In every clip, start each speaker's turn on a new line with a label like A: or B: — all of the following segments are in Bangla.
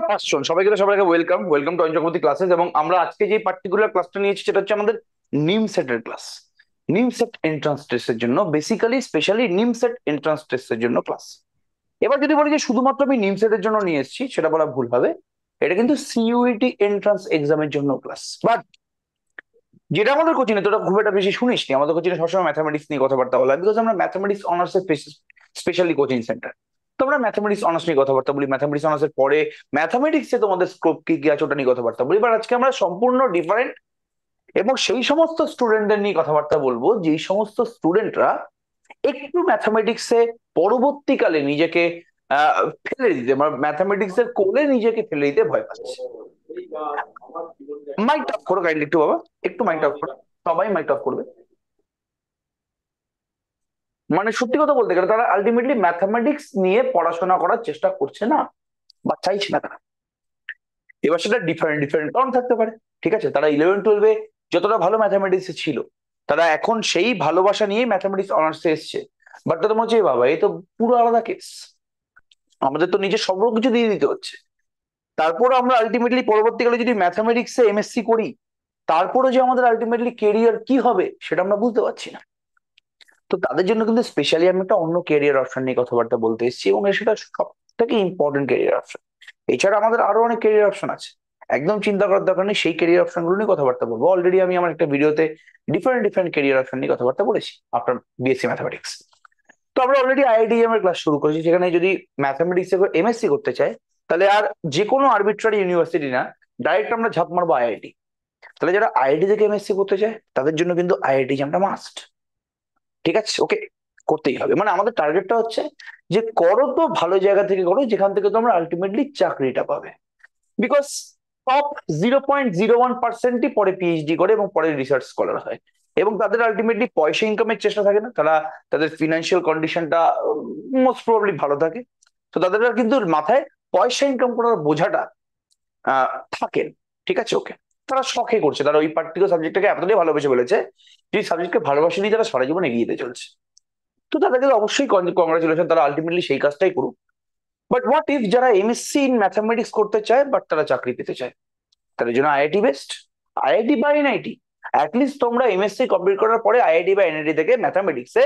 A: অল পাঁচজন সবাইকে সবাইকে ওয়েলকাম ওয়েলকাম টু অঞ্চলপতি ক্লাসেস এবং আমরা আজকে যে পার্টিকুলার ক্লাসটা নিয়েছি সেটা হচ্ছে আমাদের নিম সেটের ক্লাস নিম সেট এন্ট্রান্স টেস্টের জন্য basically specially NIMCET entrance টেস্টের জন্য ক্লাস এবার যদি বলি যে শুধুমাত্র আমি নিম সেটের জন্য নিয়ে এসেছি সেটা বলা ভুল হবে এটা কিন্তু সিইউইটি এন্ট্রান্স এক্সামের জন্য ক্লাস বাট যেটা আমাদের কোচিনে তোরা খুব একটা বেশি শুনিস নি আমাদের কোচিনে সবসময় ম্যাথামেটিক্স নিয়ে কথাবার্তা বলা বিকজ আমরা ম্যাথামেটিক্স অনার্সের স্পেশালি কোচিং সেন্টার তোমরা ম্যাথামেটিক্স অনার্স নিয়ে কথাবার্তা বলি ম্যাথামেটিক্স অনার্স এর পরে এ তোমাদের স্কোপ কি কি আছে ওটা নিয়ে কথাবার্তা বলি বাট আজকে আমরা সম্পূর্ণ ডিফারেন্ট এবং সেই সমস্ত স্টুডেন্টদের নিয়ে কথাবার্তা বলবো যেই সমস্ত স্টুডেন্টরা একটু এ পরবর্তীকালে নিজেকে ফেলে দিতে ম্যাথামেটিক্স এর কোলে নিজেকে ফেলে দিতে ভয় পাচ্ছে মাইক অফ করো কাইন্ডলি একটু বাবা একটু মাইক অফ করো সবাই মাইক অফ করবে মানে সত্যি কথা বলতে গেলে তারা আলটিমেটলি ম্যাথামেটিক্স নিয়ে পড়াশোনা করার চেষ্টা করছে না বা চাইছে না তারা এবার সেটা ডিফারেন্ট ডিফারেন্ট কারণ থাকতে পারে ঠিক আছে তারা ইলেভেন টুয়েলভে যতটা ভালো ম্যাথামেটিক্সে ছিল তারা এখন সেই ভালোবাসা নিয়ে ম্যাথামেটিক্স অনার্সে এসছে বাট তাদের মনে হচ্ছে বাবা এ তো পুরো আলাদা কেস আমাদের তো নিজের সব কিছু দিয়ে দিতে হচ্ছে তারপর আমরা আলটিমেটলি পরবর্তীকালে যদি ম্যাথামেটিক্সে এমএসসি করি তারপরও যে আমাদের আলটিমেটলি কেরিয়ার কি হবে সেটা আমরা বুঝতে পারছি না তো তাদের জন্য কিন্তু স্পেশালি আমি একটা অন্য কেরিয়ার অপশন নিয়ে কথাবার্তা বলতে এসেছি এবং সেটা সব থেকে ইম্পর্টেন্ট কেরিয়ার অপশন এছাড়া আমাদের আরো অনেক কেরিয়ার অপশন আছে একদম চিন্তা করার দরকার নেই সেই কেরিয়ার গুলো নিয়ে কথাবার্তা বলবো অলরেডি আমি আমার একটা ভিডিওতে ডিফারেন্ট ডিফারেন্ট কেরিয়ার অপশন নিয়ে কথাবার্তা বলেছি আপনার বিএসসি ম্যাথামেটিক্স তো আমরা অলরেডি আইআইডিএম e এর ক্লাস শুরু করেছি সেখানে যদি ম্যাথামেটিক্স এমএসসি করতে চাই তাহলে আর যে কোনো আর্বিট্রারি ইউনিভার্সিটি না ডাইরেক্ট আমরা ঝাঁপ মারবো আইআইটি e. তাহলে যারা আইআইটি e থেকে এমএসসি করতে চায় তাদের জন্য কিন্তু আইআইটি জামটা মাস্ট ঠিক আছে ওকে করতেই হবে মানে আমাদের টার্গেটটা হচ্ছে যে করো তো ভালো জায়গা থেকে করো যেখান থেকে তোমরা আলটিমেটলি চাকরিটা পাবে because top zero point zero one পার্সেন্টই পরে পিএইচডি করে এবং পরে রিসার্চ স্কলার হয় এবং তাদের আলটিমেটলি পয়সা ইনকামের চেষ্টা থাকে না তারা তাদের ফিনান্সিয়াল কন্ডিশনটা মোস্ট প্রবলি ভালো থাকে তো তাদের কিন্তু মাথায় পয়সা ইনকাম করার বোঝাটা থাকে ঠিক আছে ওকে তারা শখে করছে তারা ওই পার্টিকুলার সাবজেক্টটাকে এতটাই ভালোবেসে বলেছে যে সাবজেক্টকে ভালোবাসে নিয়ে তারা সারা জীবন এগিয়ে যেতে চলছে তো তাদেরকে অবশ্যই কংগ্রাচুলেশন তারা আলটিমেটলি সেই কাজটাই করুক বাট হোয়াট ইফ যারা এমএসসি ইন ম্যাথামেটিক্স করতে চায় বাট তারা চাকরি পেতে চায় তাদের জন্য আইআইটি বেস্ট আইআইটি বা এনআইটি অ্যাটলিস্ট তোমরা এমএসসি কমপ্লিট করার পরে আইআইটি বা এনআইটি থেকে ম্যাথামেটিক্সে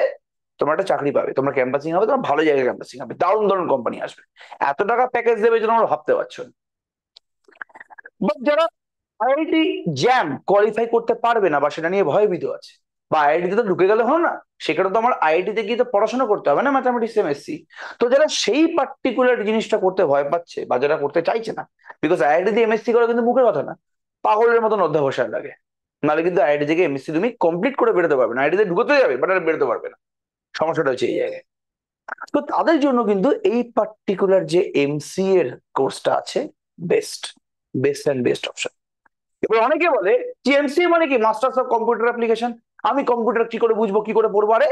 A: তোমরা একটা চাকরি পাবে তোমরা ক্যাম্পাসিং হবে তোমার ভালো জায়গায় ক্যাম্পাসিং হবে দারুণ দারুণ কোম্পানি আসবে এত টাকা প্যাকেজ দেবে যেন আমরা ভাবতে পারছো বাট যারা আইআইটি জ্যাম কোয়ালিফাই করতে পারবে না বা সেটা নিয়ে ভয়ভীত আছে বা আইআইটিতে তো ঢুকে গেলে হলো না সেখানে তো আমার আইআইটিতে গিয়ে তো পড়াশোনা করতে হবে না ম্যাথামেটিক্স এমএসসি তো যারা সেই পার্টিকুলার জিনিসটা করতে ভয় পাচ্ছে বা যারা করতে চাইছে না বিকজ আইআইটি দিয়ে এমএসসি করা কিন্তু মুখের কথা না পাগলের মতন অধ্যাবসায় লাগে নাহলে কিন্তু আইআইটি থেকে এমএসসি তুমি কমপ্লিট করে বেরোতে পারবে না আইআইটিতে ঢুকতে যাবে বাট আর বেরোতে পারবে না সমস্যাটা হচ্ছে এই জায়গায় তো তাদের জন্য কিন্তু এই পার্টিকুলার যে এমসি এর কোর্সটা আছে best best and best option এবার অনেকে বলে টিএমসি মানে কি মাস্টার্স অফ কম্পিউটার অ্যাপ্লিকেশন আমি কম্পিউটার কি করে বুঝবো কি করে পড়বো আরে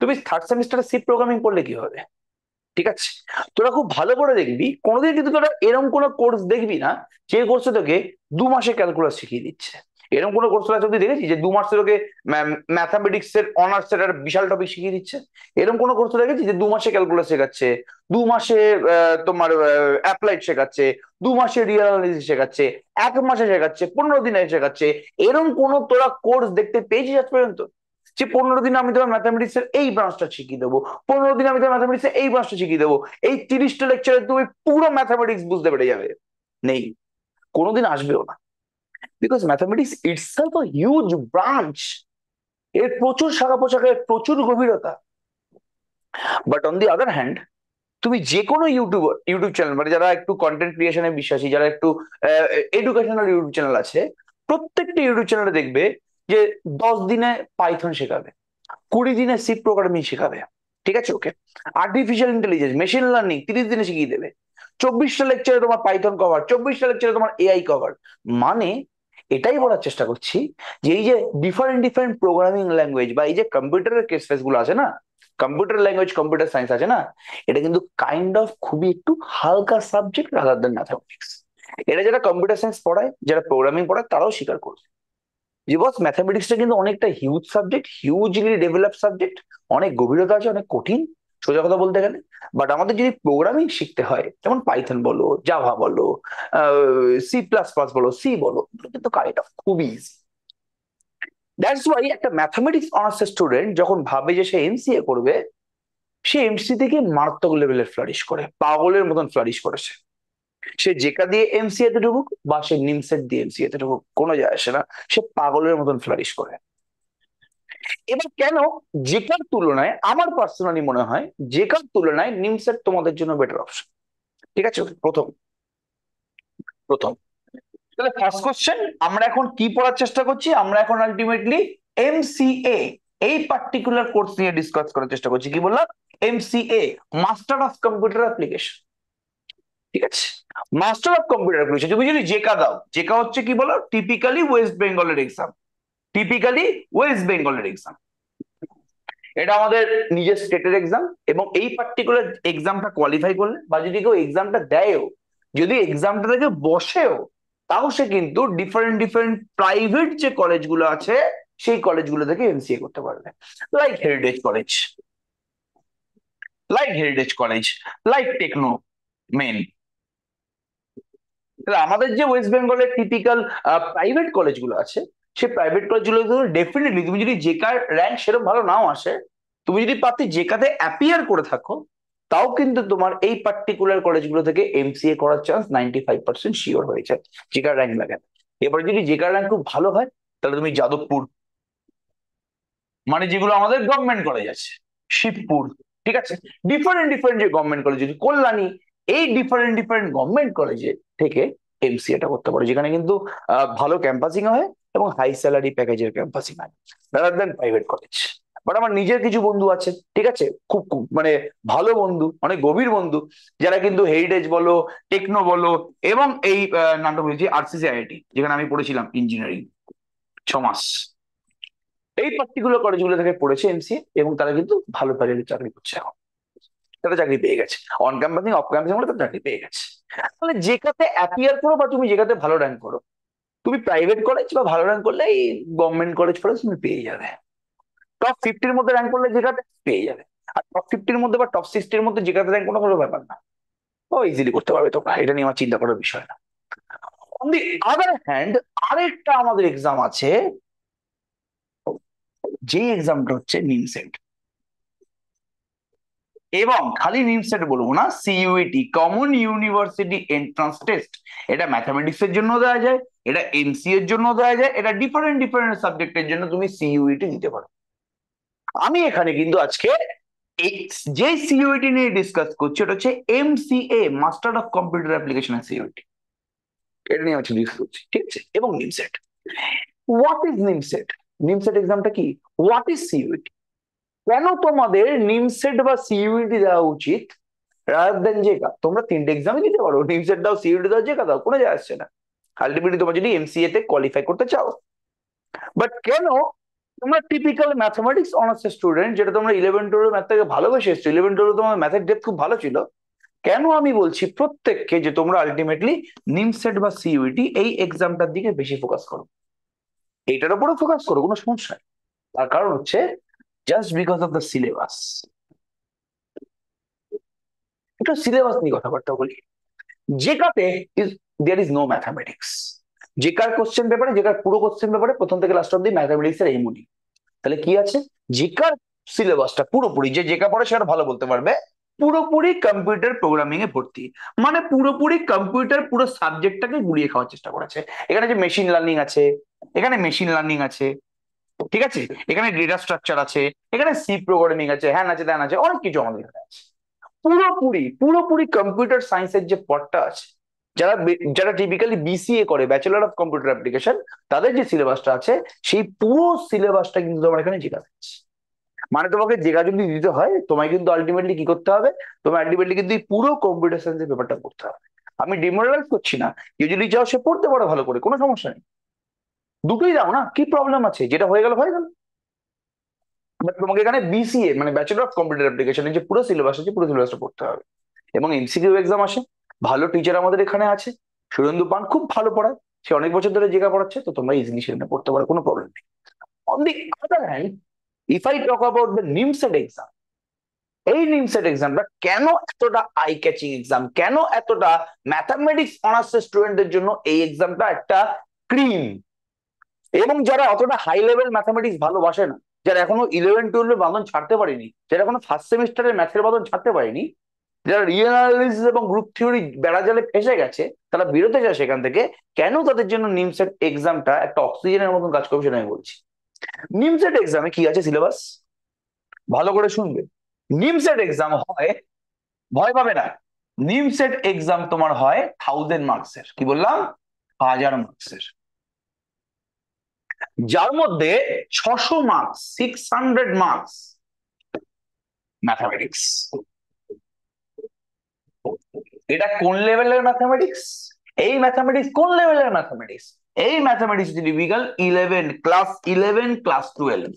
A: তুমি থার্ড সেমিস্টারে সি প্রোগ্রামিং করলে কি হবে ঠিক আছে তোরা খুব ভালো করে দেখবি কোনোদিন কিন্তু তোরা এরকম কোনো কোর্স দেখবি না যে কোর্সে তোকে দু মাসে ক্যালকুলাস শিখিয়ে দিচ্ছে এরকম কোনো কোর্স ক্লাস অব্দি দেখেছি যে দু মাসের ওকে ম্যাথামেটিক্সের অনার্স একটা বিশাল টপিক শিখিয়ে দিচ্ছে এরকম কোনো কোর্স দেখেছি যে দু মাসে ক্যালকুলাস শেখাচ্ছে দু মাসে তোমার অ্যাপ্লাইড শেখাচ্ছে দু মাসে রিয়েল অ্যানালিসিস শেখাচ্ছে এক মাসে শেখাচ্ছে পনেরো দিনে শেখাচ্ছে এরকম কোনো তোরা কোর্স দেখতে পেয়েছিস আজ পর্যন্ত যে পনেরো দিন আমি তোমার ম্যাথামেটিক্স এর এই ব্রাঞ্চটা শিখিয়ে দেবো পনেরো দিন আমি তোমার ম্যাথামেটিক্স এই ব্রাঞ্চটা শিখিয়ে দেবো এই তিরিশটা লেকচারে তুমি পুরো ম্যাথামেটিক্স বুঝতে পেরে যাবে নেই কোনোদিন আসবেও না because mathematics it's a huge branch এর প্রচুর শাখা পোশাখা এর প্রচুর গভীরতা but on the other hand তুমি যে কোনো ইউটিউব ইউটিউব চ্যানেল মানে যারা একটু কন্টেন্ট ক্রিয়েশনে বিশ্বাসী যারা একটু এডুকেশনাল ইউটিউব চ্যানেল আছে প্রত্যেকটা ইউটিউব চ্যানেলে দেখবে যে দশ দিনে পাইথন শেখাবে কুড়ি দিনে সি প্রোগ্রামিং শেখাবে ঠিক আছে okay artificial intelligence machine learning তিরিশ দিনে শিখিয়ে দেবে চব্বিশটা লেকচারে তোমার পাইথন কভার চব্বিশটা লেকচারে তোমার এআই কভার মানে এটাই বলার চেষ্টা করছি যে এই যে ডিফারেন্ট ডিফারেন্ট প্রোগ্রামিং ল্যাঙ্গুয়েজ বা এই যে কম্পিউটারের কেস ফেস গুলো আছে না কম্পিউটার ল্যাঙ্গুয়েজ কম্পিউটার সায়েন্স আছে না এটা কিন্তু কাইন্ড অফ খুবই একটু হালকা সাবজেক্ট রাদার দেন ম্যাথামেটিক্স এটা যারা কম্পিউটার সায়েন্স পড়ায় যারা প্রোগ্রামিং পড়ায় তারাও স্বীকার করবে বস ম্যাথামেটিক্সটা কিন্তু অনেকটা huge subject hugely develop subject অনেক গভীরতা আছে অনেক কঠিন সোজা কথা বলতে গেলে বাট আমাদের যদি প্রোগ্রামিং শিখতে হয় যেমন পাইথন বলো জাভা বলো সি প্লাস প্লাস বলো সি বলো কিন্তু কারিটা খুবই ইজি দ্যাটস ওয়াই একটা ম্যাথামেটিক্স অনার্সের স্টুডেন্ট যখন ভাবে যে সে এমসিএ করবে সে এমসি থেকে মারাত্মক লেভেলের ফ্লারিশ করে পাগলের মতন ফ্লারিশ করেছে সে জেকা দিয়ে এমসিএ তে ঢুকুক বা সে নিমসেট দিয়ে এমসিএ তে ঢুকুক কোনো যায় আসে না সে পাগলের মতন ফ্লারিশ করে এবার কেন জেকার তুলনায় আমার পার্সোনালি মনে হয় জেকার তুলনায় নিমসেট তোমাদের জন্য বেটার অপশন ঠিক আছে প্রথম প্রথম তাহলে ফার্স্ট কোশ্চেন আমরা এখন কি পড়ার চেষ্টা করছি আমরা এখন আলটিমেটলি এমসিএ এই পার্টিকুলার কোর্স নিয়ে ডিসকাস করার চেষ্টা করছি কি বললাম MCA master of computer application ঠিক আছে মাস্টার অফ কম্পিউটার অ্যাপ্লিকেশন তুমি যদি জেকা দাও জেকা হচ্ছে কি বলো টিপিক্যালি ওয়েস্ট বেঙ্গলের এক্সাম টিপিক্যালি ওয়েস্ট বেঙ্গলের এক্সাম এটা আমাদের নিজের স্টেটের এক্সাম এবং এই পার্টিকুলার এক্সামটা কোয়ালিফাই করলে বা যদি কেউ এক্সামটা দেয়ও যদি এক্সামটা থেকে বসেও তাও সে কিন্তু ডিফারেন্ট ডিফারেন্ট প্রাইভেট যে কলেজগুলো আছে সেই কলেজগুলো থেকে এমসিএ করতে পারবে like Heritage college like Heritage college like Techno main আমাদের যে ওয়েস্ট বেঙ্গলের টিপিক্যাল প্রাইভেট কলেজগুলো আছে সে প্রাইভেট কলেজগুলো ধরুন ডেফিনেটলি তুমি যদি জেকার র্যাঙ্ক সেরকম ভালো নাও আসে তুমি যদি পাতে জেকাতে অ্যাপিয়ার করে থাকো তাও কিন্তু তোমার এই পার্টিকুলার কলেজগুলো থেকে এমসিএ করার chance ninety five percent sure হয়ে যায় জেকার র্যাঙ্ক লাগে এবারে যদি জেকার র্যাঙ্ক খুব ভালো হয় তাহলে তুমি যাদবপুর মানে যেগুলো আমাদের গভর্নমেন্ট কলেজ আছে শিবপুর ঠিক আছে ডিফারেন্ট ডিফারেন্ট যে গভর্নমেন্ট কলেজ যদি কল্যাণী এই ডিফারেন্ট ডিফারেন্ট গভর্নমেন্ট কলেজে থেকে এমসিএটা করতে পারো যেখানে কিন্তু ভালো ক্যাম্পাসিং হয় এবং হাই স্যালারি প্যাকেজের ক্যাম্পাসই নাই rather than private college but আমার নিজের কিছু বন্ধু আছে ঠিক আছে খুব মানে ভালো বন্ধু অনেক গভীর বন্ধু যারা কিন্তু হেরিটেজ বলো টেকনো বলো এবং এই নামটা বলেছি আরসিসি আইআইটি যেখানে আমি পড়েছিলাম ইঞ্জিনিয়ারিং ছ মাস এই পার্টিকুলার কলেজগুলো থেকে পড়েছে এমসিএ এবং তারা কিন্তু ভালো প্যাকেজের চাকরি করছে এখন তারা চাকরি পেয়ে গেছে অন ক্যাম্পাসিং অফ ক্যাম্পাসিং তারা চাকরি পেয়ে গেছে তাহলে কাতে অ্যাপিয়ার করো বা তুমি যেটাতে ভালো র্যাঙ্ক করো তুমি প্রাইভেট কলেজ বা ভালো র্যাঙ্ক করলে এই গভর্নমেন্ট কলেজ ফলে তুমি পেয়ে যাবে টপ ফিফটির মধ্যে র্যাঙ্ক করলে যেখানে পেয়ে যাবে আর টপ ফিফটির মধ্যে বা টপ সিক্সটির মধ্যে যেখানে র্যাঙ্ক কোনো কোনো ব্যাপার না ও ইজিলি করতে পারবে তোমরা এটা নিয়ে আমার চিন্তা করার বিষয় না অন দি আদার হ্যান্ড আরেকটা আমাদের এক্সাম আছে যে এক্সামটা হচ্ছে নিমসেট এবং খালি নিমসেট বলবো না CUET common university entrance test এটা ম্যাথামেটিক্স এর জন্য দেওয়া যায় এটা এমসি এর জন্য দেওয়া যায় এটা ডিফারেন্ট ডিফারেন্ট সাবজেক্টের জন্য তুমি সিইউইটি e দিতে পারো আমি এখানে কিন্তু আজকে যে সিইউইটি e নিয়ে ডিসকাস করছি এটা হচ্ছে MCA master of computer application CUET এটা নিয়ে আজকে ডিসকাস করছি ঠিক আছে এবং নিমসেট হোয়াট ইজ নিমসেট নিমসেট এক্সামটা কি হোয়াট ইজ সিইউইটি কেন তোমাদের নিমসেট e বা সিইউইটি দেওয়া উচিত রাদার দেন জেকা তোমরা তিনটে एग्जामই দিতে পারো নিমসেট দাও সিইউইটি দাও যে দাও কোনো যায় আসছে না আলটিমেটলি তোমরা যদি এমসিএ তে কোয়ালিফাই করতে চাও বাট কেন তোমরা টিপিক্যাল ম্যাথমেটিক্স অনার্স স্টুডেন্ট যেটা তোমরা ইলেভেন টুয়েলভ ম্যাথ থেকে ভালোবেসে এসছো ইলেভেন টুয়েলভ তোমার ম্যাথের ডেপ খুব ভালো ছিল কেন আমি বলছি প্রত্যেককে যে তোমরা আলটিমেটলি নিমসেট বা সিইউটি e এই এক্সামটার দিকে বেশি ফোকাস করো এইটার উপরে ফোকাস করো কোনো সমস্যা নেই তার কারণ হচ্ছে just because of the syllabus একটু সিলেবাস নিয়ে কথাবার্তা বলি জেকাতে is there is no mathematics জেকার কোশ্চেন পেপারে কার পুরো কোশ্চেন পেপারে প্রথম থেকে লাস্ট অব্দি ম্যাথামেটিক্স এর এমনি তাহলে কি আছে জেকার সিলেবাসটা পুরোপুরি যে যে পড়ে সেটা ভালো বলতে পারবে পুরোপুরি কম্পিউটার প্রোগ্রামিং এ ভর্তি মানে পুরোপুরি কম্পিউটার পুরো সাবজেক্টটাকে গুড়িয়ে খাওয়ার চেষ্টা করেছে এখানে যে মেশিন লার্নিং আছে এখানে মেশিন লার্নিং আছে ঠিক আছে এখানে ডেটা স্ট্রাকচার আছে এখানে সি প্রোগ্রামিং আছে হ্যান আছে ত্যান আছে অনেক কিছু আমাদের এখানে আছে পুরোপুরি পুরোপুরি কম্পিউটার সায়েন্সের যে পটটা আছে যারা যারা টিপিক্যালি বিসিএ করে ব্যাচেলার অফ কম্পিউটার অ্যাপ্লিকেশন তাদের যে সিলেবাসটা আছে সেই পুরো সিলেবাসটা কিন্তু তোমার এখানে জিগা দিচ্ছে মানে তোমাকে জেগা যদি দিতে হয় তোমায় কিন্তু আলটিমেটলি কি করতে হবে তোমার আলটিমেটলি কিন্তু পুরো কম্পিউটার সায়েন্সের পেপারটা করতে হবে আমি ডিমোরালাইজ করছি না কেউ যদি চাও সে পড়তে পারো ভালো করে কোনো সমস্যা নেই দুটোই দাও না কি প্রবলেম আছে যেটা হয়ে গেল হয়ে গেল বাট তোমাকে এখানে বিসিএ মানে ব্যাচেলার অফ কম্পিউটার অ্যাপ্লিকেশনের যে পুরো সিলেবাস আছে পুরো সিলেবাসটা পড়তে হবে এবং এমসিকিউ এক্সাম আসে ভালো টিচার আমাদের এখানে আছে সুরেন্দু পান খুব ভালো পড়ায় সে অনেক বছর ধরে জেগা পড়াচ্ছে তো তোমরা ইজিলি সেখানে পড়তে পারো কোনো প্রবলেম নেই on the other hand if I talk about the NIMCET exam এই নিমসেট এক্সামটা কেন এতটা আই ক্যাচিং এক্সাম কেন এতটা ম্যাথামেটিক্স অনার্স স্টুডেন্টদের জন্য এই এক্সামটা একটা ক্রিম এবং যারা অতটা হাই লেভেল ম্যাথামেটিক্স ভালোবাসে না যারা এখনো ইলেভেন টুয়েলভের বাঁধন ছাড়তে পারেনি যারা এখনো ফার্স্ট সেমিস্টারের ম্যাথের বাঁধন ছাড়তে পারেনি যারা রিয়েল অ্যানালিসিস এবং গ্রুপ থিওরি বেড়াজালে ফেসে গেছে তারা বিরতে যায় সেখান থেকে কেন তাদের জন্য নিমসেট এক্সামটা একটা অক্সিজেনের মতন কাজ করবে সেটা আমি বলছি নিমসেট এক্সামে কি আছে সিলেবাস ভালো করে শুনবে নিমসেট এক্সাম হয় ভয় পাবে না নিমসেট এক্সাম তোমার হয় থাউজেন্ড মার্কসের কি বললাম হাজার মার্কসের যার মধ্যে ছশো marks six hundred marks mathematics এটা কোন লেভেলের ম্যাথামেটিক্স এই ম্যাথামেটিক্স কোন লেভেলের ম্যাথামেটিক্স এই mathematics typical eleven class eleven class twelve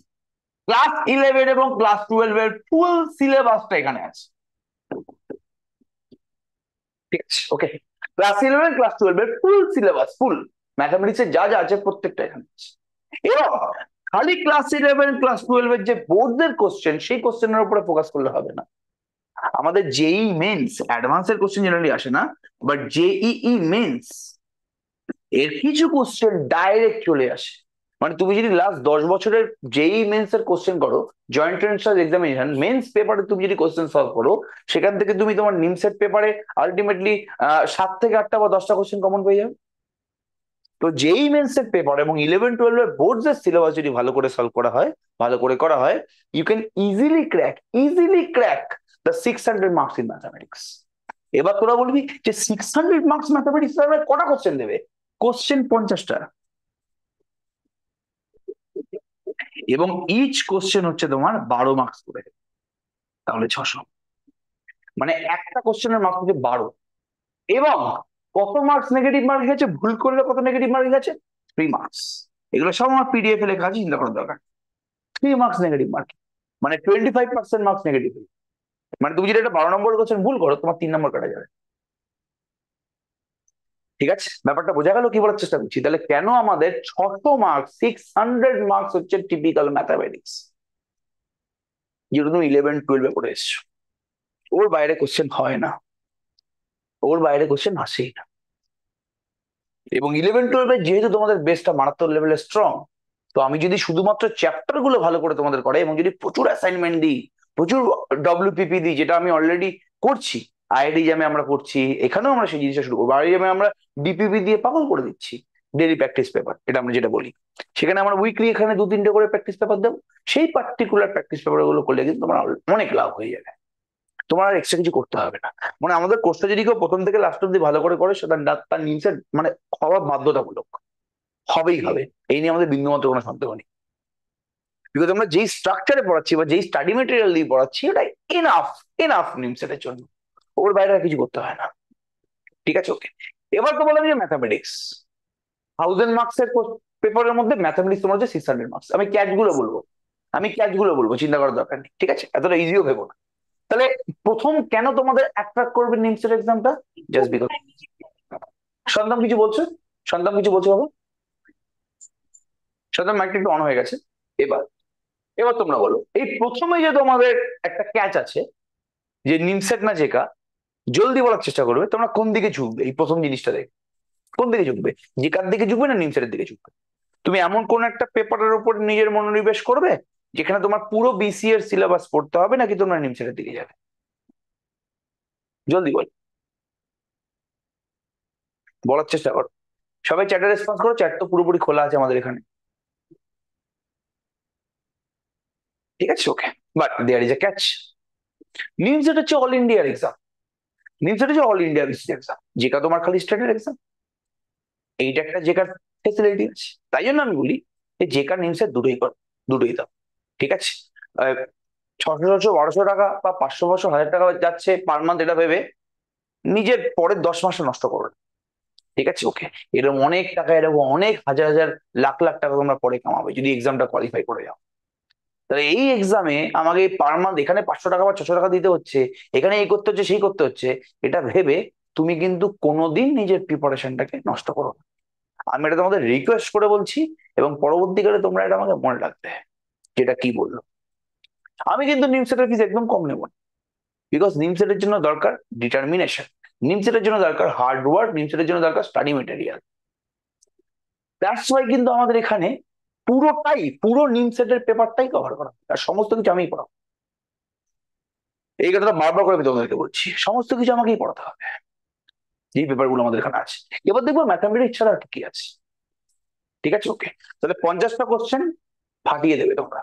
A: class eleven এবং ক্লাস টুয়েলভ এর ফুল সিলেবাসটা এখানে আছে ঠিক okay class eleven class twelve এর ফুল সিলেবাস ফুল ম্যাথামেটিক্স এর যা যা আছে প্রত্যেকটা এখানে আছে এবার খালি ক্লাস ইলেভেন ক্লাস টুয়েলভ এর যে বোর্ডদের কোশ্চেন সেই কোশ্চেনের উপরে ফোকাস করলে হবে না আমাদের জেই মেন্স অ্যাডভান্সের কোশ্চেন জেনারেলি আসে না বাট জেই মেন্স এর কিছু কোশ্চেন ডাইরেক্ট চলে আসে মানে তুমি যদি লাস্ট দশ বছরের জেই মেন্স e এর কোশ্চেন করো জয়েন্ট এন্ট্রান্স এক্সামিনেশন মেন্স পেপারে তুমি যদি কোশ্চেন সলভ করো সেখান থেকে তুমি তোমার নিমসেট পেপারে আলটিমেটলি সাত থেকে আটটা বা দশটা কোশ্চেন কমন পেয়ে যাবে তো যেই e এর পেপার এবং ইলেভেন টুয়েলভ এর বোর্ডস এর সিলেবাস যদি ভালো করে সলভ করা হয় ভালো করে করা হয় you can easily crack easily crack the six hundred marks in mathematics এবার তোরা বলবি যে সিক্স হান্ড্রেড মার্কস ম্যাথামেটিক্স কটা কোশ্চেন দেবে কোশ্চেন পঞ্চাশটা এবং ইচ কোশ্চেন হচ্ছে তোমার বারো মার্কস করে তাহলে ছশো মানে একটা কোশ্চেনের মার্কস হচ্ছে বারো এবং কত মার্কস নেগেটিভ মার্কিং আছে ভুল করলে কত নেগেটিভ মার্কিং গেছে থ্রি মার্কস এগুলো সব আমার পিডিএফ এ লেখা আছে চিন্তা করার দরকার থ্রি মার্কস নেগেটিভ মার্কিং মানে twenty five percent marks negative মানে তুমি যদি একটা বারো নম্বর কোশ্চেন ভুল করো তোমার তিন নম্বর কাটা যাবে ঠিক আছে ব্যাপারটা বোঝা গেল কি বলার চেষ্টা করছি তাহলে কেন আমাদের ছশো মার্কস সিক্স হান্ড্রেড মার্কস হচ্ছে টিপিক্যাল ম্যাথামেটিক্স যেটা তুমি ইলেভেন টুয়েলভে পড়ে এসছো ওর বাইরে কোশ্চেন হয় না ওর বাইরে কোশ্চেন আসেই না এবং ইলেভেন টুয়েলভে যেহেতু তোমাদের বেসটা মারাত্মক লেভেলে স্ট্রং তো আমি যদি শুধুমাত্র চ্যাপ্টার গুলো ভালো করে তোমাদের করে এবং যদি প্রচুর অ্যাসাইনমেন্ট দিই প্রচুর ডব্লিউপিপি দিই যেটা আমি অলরেডি করছি আইডি জ্যামে আমরা করছি এখানেও আমরা সেই জিনিসটা শুরু করবো আইডি জ্যামে আমরা ডিপিপি দিয়ে পাগল করে দিচ্ছি ডেলি প্র্যাকটিস পেপার এটা আমরা যেটা বলি সেখানে আমরা উইকলি এখানে দু তিনটে করে প্র্যাকটিস পেপার দেবো সেই পার্টিকুলার প্র্যাকটিস পেপার গুলো করলে কিন্তু তোমার অনেক লাভ হয়ে যাবে তোমার আর এক্সট্রা কিছু করতে হবে না মানে আমাদের কোর্সটা যদি কেউ প্রথম থেকে লাস্ট অব্দি ভালো করে করে সেটা তার নিচে মানে হওয়া বাধ্যতামূলক হবেই হবে এই নিয়ে আমাদের বিন্দুমাত্র কোনো সন্দেহ নেই বিকজ আমরা যেই স্ট্রাকচারে পড়াচ্ছি বা যেই স্টাডি মেটেরিয়াল দিয়ে পড়াচ্ছি ওটা ইনাফ ইনাফ নিমসেটের জন্য ওর বাইরে আর কিছু করতে হয় না ঠিক আছে ওকে এবার তো বললাম যে ম্যাথামেটিক্স থাউজেন্ড মার্কসের পেপারের মধ্যে ম্যাথামেটিক্স তোমার হচ্ছে সিক্স হান্ড্রেড মার্কস আমি ক্যাচ গুলো বলবো আমি ক্যাচ গুলো বলবো চিন্তা করার দরকার নেই ঠিক আছে এতটা ইজিও ভেবো না তাহলে প্রথম কেন তোমাদের অ্যাট্রাক্ট করবে নিমসের এক্সামটা জাস্ট বিকজ সন্তান কিছু বলছো সন্তান কিছু বলছো বাবা সন্তান মাইকটা একটু অন হয়ে গেছে এবার এবার তোমরা বলো এই প্রথমে যে তোমাদের একটা ক্যাচ আছে যে নিমসেট না জেকা জলদি বলার চেষ্টা করবে তোমরা কোন দিকে ঝুঁকবে এই প্রথম জিনিসটা দেখ কোন দিকে ঝুঁকবে জেকার দিকে ঝুঁকবে না নিমসেটের দিকে ঝুঁকবে তুমি এমন কোন একটা পেপারের উপর নিজের মনোনিবেশ করবে যেখানে তোমার পুরো বিসিএর সিলেবাস পড়তে হবে নাকি তোমরা নিমসেটের দিকে যাবে জলদি বল বলার চেষ্টা করো সবাই চ্যাটে রেসপন্স করো চ্যাট তো পুরোপুরি খোলা আছে আমাদের এখানে ঠিক আছে okay but there is a catch এটা হচ্ছে অল ইন্ডিয়ার এক্সাম নিমসেট হচ্ছে অল ইন্ডিয়া বেসিস এক্সাম যেটা তোমার খালি স্টেটের এক্সাম এইটা একটা জেকার ফেসিলিটি আছে তাই জন্য আমি বলি যে জেকার নিমসেট দুটোই কর দুটোই দাও ঠিক আছে ছশো ছশো বারোশো টাকা বা পাঁচশো পাঁচশো হাজার টাকা যাচ্ছে পার মান্থ এটা ভেবে নিজের পরের দশ মাসে নষ্ট করবে ঠিক আছে ওকে এরকম অনেক টাকা এরকম অনেক হাজার হাজার লাখ লাখ টাকা তোমরা পরে কামাবে যদি এক্সামটা কোয়ালিফাই করে যাও তাহলে এই এক্সামে আমাকে পার মান্থ এখানে পাঁচশো টাকা বা ছশো টাকা দিতে হচ্ছে এখানে এই করতে হচ্ছে সেই করতে হচ্ছে এটা ভেবে তুমি কিন্তু কোনোদিন নিজের প্রিপারেশনটাকে নষ্ট করো না আমি এটা তোমাদের রিকোয়েস্ট করে বলছি এবং পরবর্তীকালে তোমরা এটা আমাকে মনে রাখবে যেটা কি বললো আমি কিন্তু নিমসেটের ফিস একদম কম নেব না বিকজ নিম সেটের জন্য দরকার ডিটারমিনেশন নিম সেটের জন্য দরকার হার্ডওয়ার্ক নিমসেটের নিম সেটের জন্য দরকার স্টাডি মেটেরিয়াল দ্যাটস ওয়াই কিন্তু আমাদের এখানে পুরোটাই পুরো নিম সেটের পেপারটাই কভার করা আর সমস্ত কিছু আমি পড়াবো এই কথাটা বারবার করে আমি তোমাদেরকে বলছি সমস্ত কিছু আমাকেই পড়াতে হবে যে পেপারগুলো আমাদের এখানে আছে এবার দেখবো ম্যাথামেটিক্স ছাড়া আর কি আছে ঠিক আছে ওকে তাহলে পঞ্চাশটা কোশ্চেন ফাটিয়ে দেবে তোমরা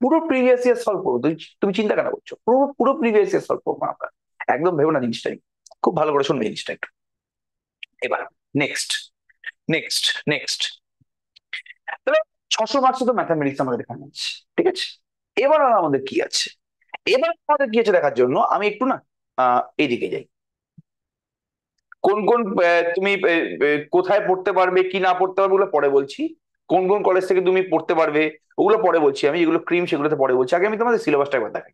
A: পুরো প্রিভিয়াস ইয়ার সলভ করবো তুমি চিন্তা কেন করছো পুরো পুরো প্রিভিয়াস ইয়ার সলভ করবো আমরা একদম ভেবো না জিনিসটাই খুব ভালো করে শুনবে জিনিসটা একটু এবার নেক্সট নেক্সট নেক্সট তাহলে ছশো মার্কস তো ম্যাথামেটিক্স আমাদের এখানে আছে ঠিক আছে এবার আমাদের কি আছে এবার আমাদের কি আছে দেখার জন্য আমি একটু না এদিকে যাই কোন কোন তুমি কোথায় পড়তে পারবে কি না পড়তে পারবে ওগুলো পরে বলছি কোন কোন কলেজ থেকে তুমি পড়তে পারবে ওগুলো পরে বলছি আমি যেগুলো ক্রিম সেগুলোতে পরে বলছি আগে আমি তোমাদের সিলেবাসটা একবার দেখাই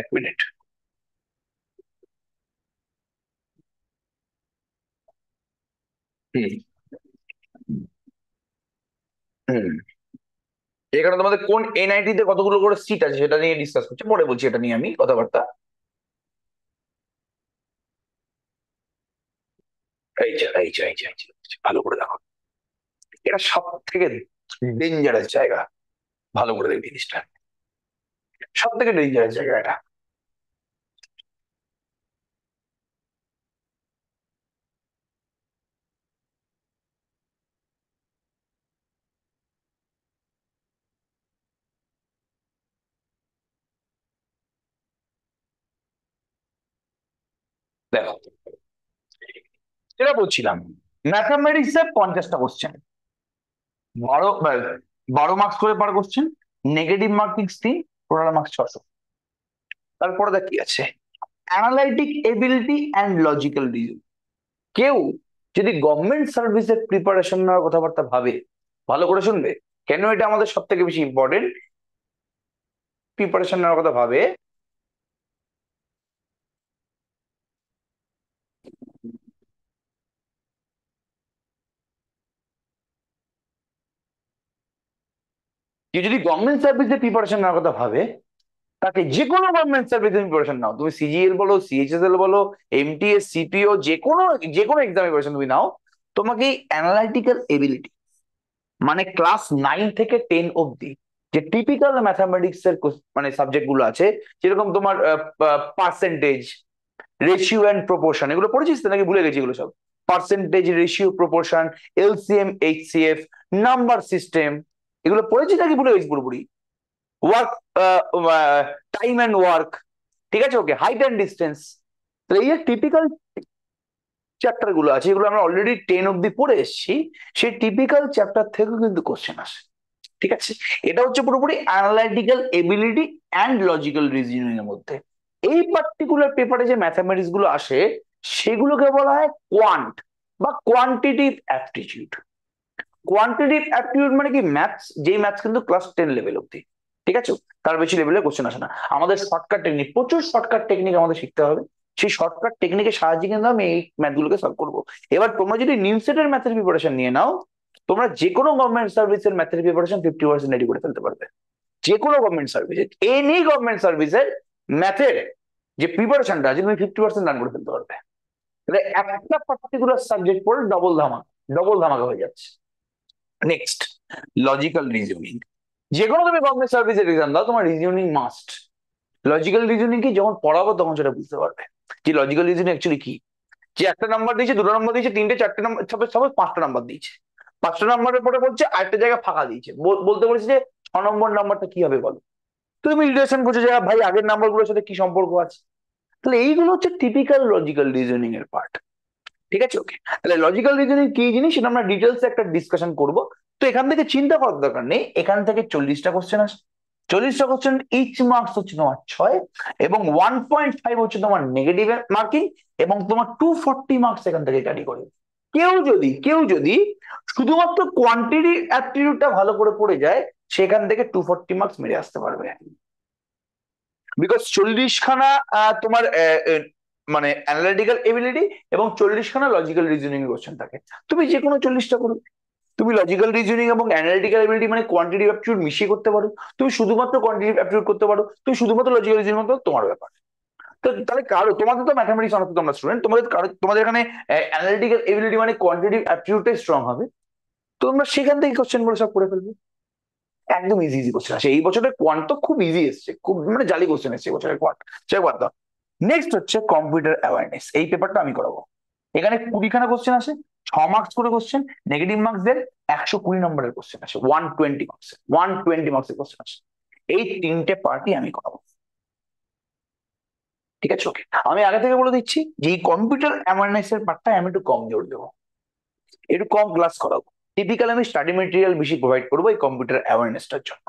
A: এক মিনিট এখানে তোমাদের কোন এনআইটি তে কতগুলো করে সিট আছে সেটা নিয়ে ডিসকাস করছি পরে বলছি এটা নিয়ে আমি কথাবার্তা এই যে এই যে ভালো করে দেখো এটা সব থেকে ডেঞ্জারাস জায়গা ভালো করে দেখ জিনিসটা সব থেকে ডেঞ্জারাস জায়গা এটা যেটা বলছিলাম ম্যাথামেটিক্সের পঞ্চাশটা কোশ্চেন বারো বারো মার্কস করে পার কোশ্চেন নেগেটিভ মার্কিংস তিন টোটাল মার্কস ছশো তারপরে দেখ কি আছে analytic ability and logical reason কেউ যদি গভর্নমেন্ট সার্ভিসের প্রিপারেশন নেওয়ার কথাবার্তা ভাবে ভালো করে শুনবে কেন এটা আমাদের সব থেকে বেশি ইম্পর্টেন্ট প্রিপারেশন নেওয়ার কথা ভাবে কেউ যদি গভর্নমেন্ট সার্ভিসে প্রিপারেশন নেওয়ার কথা ভাবে তাকে যে কোনো গভর্নমেন্ট সার্ভিসে প্রিপারেশন নাও তুমি সিজিএল বলো এল বলো এমটিএস সিপিও যে কোনো যে কোনো এক্সাম প্রিপারেশন তুমি নাও তোমাকে অ্যানালাইটিক্যাল এবিলিটি মানে ক্লাস নাইন থেকে টেন অবধি যে টিপিক্যাল ম্যাথামেটিক্স এর মানে সাবজেক্ট গুলো আছে যেরকম তোমার পার্সেন্টেজ রেশিও অ্যান্ড প্রপোর্শন এগুলো পড়েছিস নাকি ভুলে গেছি এগুলো সব percentage ratio proportion LCM HCF number system এগুলো পড়েছি নাকি ভুলে গেছি পুরোপুরি ওয়ার্ক টাইম অ্যান্ড ওয়ার্ক ঠিক আছে ওকে হাইট অ্যান্ড ডিস্টেন্স তাহলে এই যে টিপিক্যাল চ্যাপ্টার গুলো আছে এগুলো আমরা অলরেডি টেন অব্দি পড়ে এসেছি সেই টিপিক্যাল চ্যাপ্টার থেকেও কিন্তু কোশ্চেন আসে ঠিক আছে এটা হচ্ছে পুরোপুরি analytical ability and logical reasoning এর মধ্যে এই পার্টিকুলার পেপারে যে ম্যাথামেটিক্স গুলো আসে সেগুলোকে বলা হয় কোয়ান্ট বা কোয়ান্টিটিভ অ্যাপটিচিউড কোয়ান্টিটিভ অ্যাপটিউড মানে কি ম্যাথস যেই ম্যাথস কিন্তু ক্লাস টেন লেভেল অব্দি ঠিক আছে তার বেশি লেভেলে কোশ্চেন আসে না আমাদের শর্টকাট টেকনিক প্রচুর শর্টকাট টেকনিক আমাদের শিখতে হবে সেই শর্টকাট টেকনিকের সাহায্যে কিন্তু আমি এই ম্যাথগুলোকে সলভ করবো এবার তোমরা যদি নিমসেটের ম্যাথের প্রিপারেশন নিয়ে নাও তোমরা যে কোনো গভর্নমেন্ট সার্ভিসের ম্যাথের প্রিপারেশন ফিফটি পার্সেন্ট রেডি করে ফেলতে পারবে যে কোনো গভর্নমেন্ট সার্ভিসের এনি গভর্নমেন্ট সার্ভিসের ম্যাথের যে প্রিপারেশনটা আছে তুমি ফিফটি পার্সেন্ট রান করে ফেলতে পারবে একটা পার্টিকুলার সাবজেক্ট পড়ে ডবল ধামা ডবল ধামাকা হয়ে যাচ্ছে নেক্সট লজিক্যাল রিজনিং যে কোনো তুমি গভর্নমেন্ট সার্ভিসের এক্সাম দাও তোমার রিজনিং মাস্ট লজিক্যাল রিজনিং কি যখন পড়াবো তখন সেটা বুঝতে পারবে যে লজিক্যাল রিজনিং অ্যাকচুয়ালি কি যে একটা নাম্বার দিয়েছে দুটো নাম্বার দিয়েছে তিনটে চারটে নাম্বার সাপোজ সাপোজ পাঁচটা নাম্বার দিয়েছে পাঁচটা নাম্বারের পরে বলছে আরেকটা জায়গা ফাঁকা দিয়েছে বলতে বলেছে যে ছ নম্বর নাম্বারটা কি হবে বলো তুমি রিলেশন করছো যে হ্যাঁ, ভাই আগের নাম্বারগুলোর সাথে কি সম্পর্ক আছে তাহলে এইগুলো হচ্ছে টিপিক্যাল লজিক্যাল রিজনিং এর পার্ট ঠিক আছে ওকে তাহলে লজিক্যাল রিজনিং কি জিনিস সেটা আমরা ডিটেলসে একটা ডিসকাশন করব তো এখান থেকে চিন্তা করার দরকার নেই এখান থেকে চল্লিশটা কোশ্চেন আসে চল্লিশটা কোশ্চেন ইচ মার্কস হচ্ছে তোমার ছয় এবং ওয়ান পয়েন্ট ফাইভ হচ্ছে তোমার নেগেটিভ মার্কিং এবং তোমার টু ফর্টি মার্কস এখান থেকে ক্যারি করে কেউ যদি কেউ যদি শুধুমাত্র কোয়ান্টিটি অ্যাপটিটিউডটা ভালো করে পড়ে যায় সেখান থেকে টু ফর্টি মার্কস মেরে আসতে পারবে বিকজ চল্লিশখানা খানা তোমার মানে অ্যানালিটিক্যাল এবিলিটি এবং চল্লিশখানা লজিক্যাল রিজনিং কোশ্চেন থাকে তুমি যে কোনো চল্লিশটা করো তুমি লজিক্যাল রিজনিং এবং অ্যানালিটিক্যাল এবিলিটি মানে কোয়ান্টিটি অ্যাপটিউড মিশিয়ে করতে পারো তুমি শুধুমাত্র কোয়ান্টিটি অ্যাপটিউড করতে পারো তুমি শুধুমাত্র লজিক্যাল রিজনিং করতে তোমার ব্যাপার তো তাহলে কারো তোমাদের তো ম্যাথামেটিক্স অনেক তোমরা স্টুডেন্ট তোমাদের কারো তোমাদের এখানে অ্যানালিটিক্যাল এবিলিটি মানে কোয়ান্টিটি অ্যাপটিউডটাই স্ট্রং হবে তো তোমরা সেখান থেকে কোশ্চেন বলে সব করে ফেলবে একদম ইজি ইজি কোশ্চেন আসে এই বছরের কোয়ান্ট তো খুব ইজি এসছে খুব মানে জালি কোশ্চেন এসছে এই বছরের কোয়ান্ট সে বাদ দাও নেক্সট হচ্ছে কম্পিউটার অ্যাওয়ারনেস এই পেপারটা আমি করাবো এখানে কুড়িখানা কোশ্চেন আছে ছ মার্কস করে কোশ্চেন নেগেটিভ মার্কস দেন একশো কুড়ি নম্বরের কোশ্চেন আছে one twenty marks one twenty মার্কসের কোশ্চেন আছে এই তিনটে পার্টি আমি করাবো ঠিক আছে ওকে আমি আগে থেকে বলে দিচ্ছি যে এই কম্পিউটার অ্যাওয়ারনেস এর পার্টটা আমি একটু কম জোর দেবো একটু কম ক্লাস করাবো টিপিক্যাল আমি স্টাডি মেটেরিয়াল বেশি প্রোভাইড করবো এই কম্পিউটার অ্যাওয়ারনেসটার জন্য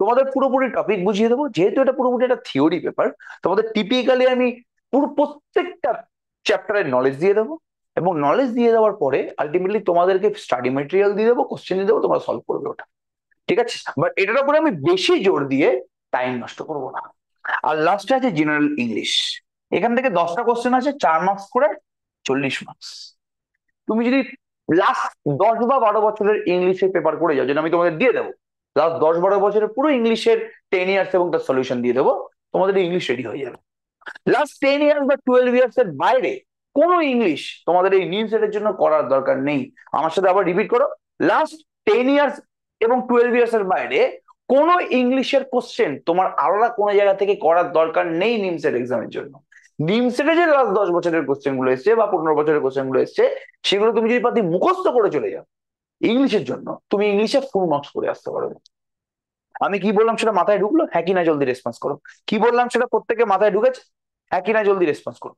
A: তোমাদের পুরোপুরি টপিক বুঝিয়ে দেবো যেহেতু এটা পুরোপুরি একটা থিওরি পেপার তোমাদের টিপিক্যালি আমি পুরো প্রত্যেকটা চ্যাপ্টারের নলেজ দিয়ে দেবো এবং নলেজ দিয়ে দেওয়ার পরে আলটিমেটলি তোমাদেরকে স্টাডি মেটেরিয়াল দিয়ে দেবো কোশ্চেন দিয়ে দেবো তোমরা সলভ করবে ওটা ঠিক আছে বাট এটার উপরে আমি বেশি জোর দিয়ে টাইম নষ্ট করব না আর লাস্টে আছে জেনারেল ইংলিশ এখান থেকে দশটা কোশ্চেন আছে চার মার্কস করে চল্লিশ মার্কস তুমি যদি লাস্ট দশ বা বারো বছরের ইংলিশে পেপার করে যাও যেটা আমি তোমাদের দিয়ে দেবো লাস্ট দশ বারো বছরের পুরো ইংলিশের টেন ইয়ার্স এবং তার সলিউশন দিয়ে দেবো তোমাদের ইংলিশ রেডি হয়ে যাবে লাস্ট টেন ইয়ার্স বা টুয়েলভ ইয়ার্স এর বাইরে কোন ইংলিশ তোমাদের এই নিউ সেটের জন্য করার দরকার নেই আমার সাথে আবার রিপিট করো লাস্ট টেন ইয়ার্স এবং টুয়েলভ ইয়ার্স এর বাইরে কোনো ইংলিশের কোশ্চেন তোমার আলাদা কোনো জায়গা থেকে করার দরকার নেই নিমসেট এক্সামের জন্য নিমসেটে যে লাস্ট দশ বছরের কোশ্চেন গুলো এসছে বা পনেরো বছরের কোশ্চেন গুলো এসছে সেগুলো তুমি যদি পাতি মুখস্থ করে চলে যাও ইংলিশের জন্য তুমি ইংলিশে ফুল মার্কস করে আসতে পারবে আমি কি বললাম সেটা মাথায় ঢুকলো হ্যাঁ না জলদি রেসপন্স করো কি বললাম সেটা প্রত্যেকে মাথায় ঢুকেছে হ্যাঁ কি না জলদি রেসপন্স করো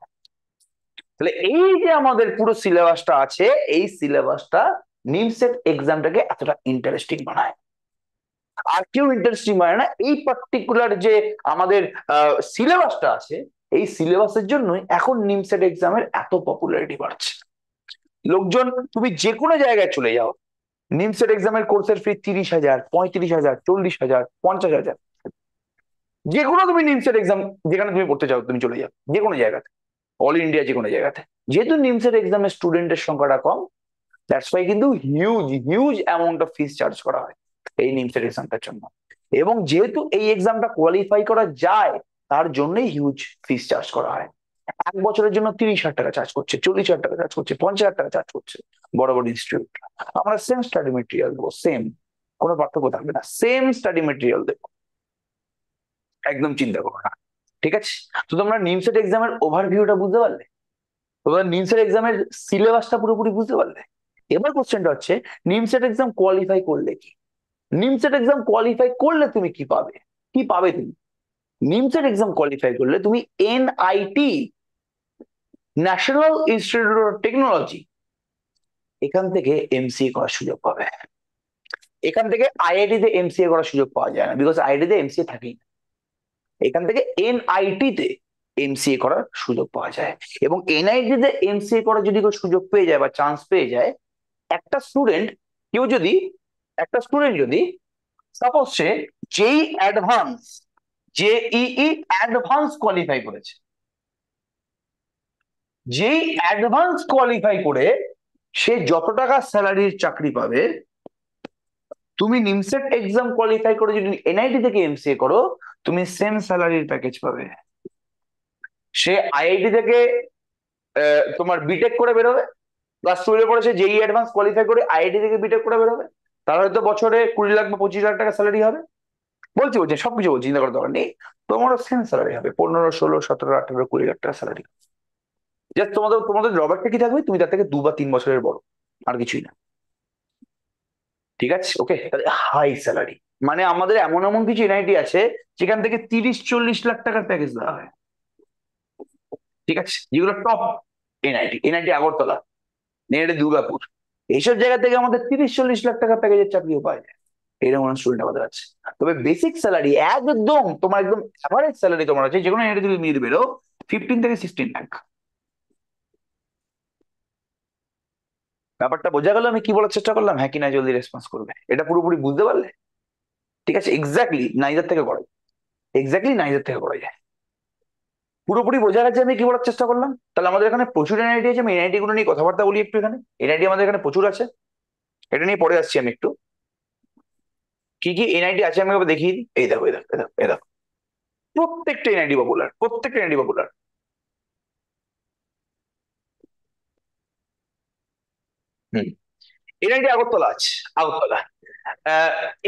A: তাহলে এই যে আমাদের পুরো সিলেবাসটা আছে এই সিলেবাসটা নিমসেট এক্সামটাকে এতটা ইন্টারেস্টিং বানায় আর কেউ ইন্টারেস্টিং বানায় না এই পার্টিকুলার যে আমাদের সিলেবাসটা আছে এই সিলেবাসের জন্যই এখন নিমসেট এক্সামের এত পপুলারিটি বাড়ছে লোকজন তুমি যে কোনো জায়গায় চলে যাও নিমসেট এক্সামের কোর্সের ফি তিরিশ হাজার পঁয়ত্রিশ হাজার চল্লিশ হাজার পঞ্চাশ হাজার যে কোনো তুমি নিমসেট এক্সাম যেখানে তুমি পড়তে চাও তুমি চলে যাও যে কোনো জায়গাতে অল ইন্ডিয়া যে কোনো জায়গাতে যেহেতু নিমসেট এক্সামের স্টুডেন্টের সংখ্যাটা কম দ্যাটস ওয়াই কিন্তু huge huge amount of fees charge করা হয় এই নিমসেট এক্সামটার জন্য এবং যেহেতু এই এক্সামটা কোয়ালিফাই করা যায় তার জন্যই হিউজ ফিস চার্জ করা হয় এক বছরের জন্য তিরিশ হাজার টাকা চার্জ করছে চল্লিশ হাজার টাকা চার্জ করছে পঞ্চাশ হাজার টাকা চার্জ করছে বড় বড় ইনস্টিটিউট আমরা সেম স্টাডি মেটেরিয়াল দেবো সেম কোনো পার্থক্য থাকবে না সেম স্টাডি মেটেরিয়াল দেবো একদম চিন্তা করো না ঠিক আছে তো তোমরা নিমসেট এক্সামের ওভারভিউটা বুঝতে পারলে তোমরা নিমসেট এক্সামের সিলেবাসটা পুরোপুরি বুঝতে পারলে এবার কোশ্চেনটা হচ্ছে নিমসেট এক্সাম কোয়ালিফাই করলে কি নিমসেট এক্সাম কোয়ালিফাই করলে তুমি কি পাবে কি পাবে তুমি নিমসেট এক্সাম কোয়ালিফাই করলে তুমি NIT national institute of technology এখান থেকে এমসিএ করার সুযোগ পাবে এখান থেকে আইআইটি তে এমসিএ করার সুযোগ পাওয়া যায় না বিকজ আইআইটি তে এমসিএ থাকেই না এখান থেকে এনআইটি তে এমসিএ করার সুযোগ পাওয়া যায় এবং এনআইটি তে এমসিএ করার যদি কেউ সুযোগ পেয়ে যায় বা চান্স পেয়ে যায় একটা স্টুডেন্ট কেউ যদি একটা স্টুডেন্ট যদি সাপোজ সে যেই অ্যাডভান্স ই অ্যাডভান্স কোয়ালিফাই করেছে যে অ্যাডভান্স কোয়ালিফাই করে সে যত টাকা স্যালারির চাকরি পাবে তুমি নিমসেট এক্সাম কোয়ালিফাই করে যদি এনআইটি থেকে এমসিএ করো তুমি সেম স্যালারির প্যাকেজ পাবে সে আইআইটি থেকে তোমার বিটেক করে বেরোবে প্লাস টুয়েলভে পড়ে সে যেই অ্যাডভান্স কোয়ালিফাই করে আইআইটি থেকে বিটেক করে বেরোবে তার হয়তো বছরে কুড়ি লাখ বা পঁচিশ লাখ টাকা স্যালারি হবে বলছি বলছি সবকিছু বলছি চিন্তা করার দরকার নেই তোমারও সেম স্যালারি হবে পনেরো ষোলো সতেরো আঠেরো কুড়ি লাখ টাকা স্যালারি জাস্ট তোমাদের তোমাদের রবার্টটা কি থাকবে তুমি তার থেকে দু বা তিন বছরের বড় আর কিছুই না ঠিক আছে ওকে তাহলে হাই স্যালারি মানে আমাদের এমন এমন কিছু এনআইটি আছে যেখান থেকে তিরিশ চল্লিশ লাখ টাকার প্যাকেজ দেওয়া হয় ঠিক আছে যেগুলো top NIT NIT Agartala NIT Durgapur এইসব জায়গা থেকে আমাদের তিরিশ চল্লিশ লাখ টাকার প্যাকেজের চাকরিও পাওয়া যায় এরকম অনেক স্টুডেন্ট আমাদের আছে তবে বেসিক স্যালারি একদম তোমার একদম অ্যাভারেজ স্যালারি তোমার আছে যেকোনো এনআইটি তুমি মিলবেরও ফিফটিন থেকে সিক্সটিন লাখ ব্যাপারটা বোঝা গেল আমি কি বলার চেষ্টা করলাম হ্যাঁ কিনা জলদি রেসপন্স করবে এটা পুরোপুরি বুঝতে পারলে ঠিক আছে এক্স্যাক্টলি নাইজার থেকে করা যায় এক্স্যাক্টলি নাইজার থেকে করা যায় পুরোপুরি বোঝা গেছে আমি কি বলার চেষ্টা করলাম তাহলে আমাদের এখানে প্রচুর এনআইটি আছে আমি এনআইটি গুলো নিয়ে কথাবার্তা বলি একটু এখানে এনআইটি আমাদের এখানে প্রচুর আছে এটা নিয়ে পরে আসছি আমি একটু কি কি এনআইটি আছে আমি দেখিয়ে দিই এই দেখো এই দেখো এই দেখো প্রত্যেকটা এনআইডি পপুলার প্রত্যেকটা এনআইডি পপুলার এনআইটি আগরতলা আছে Agartala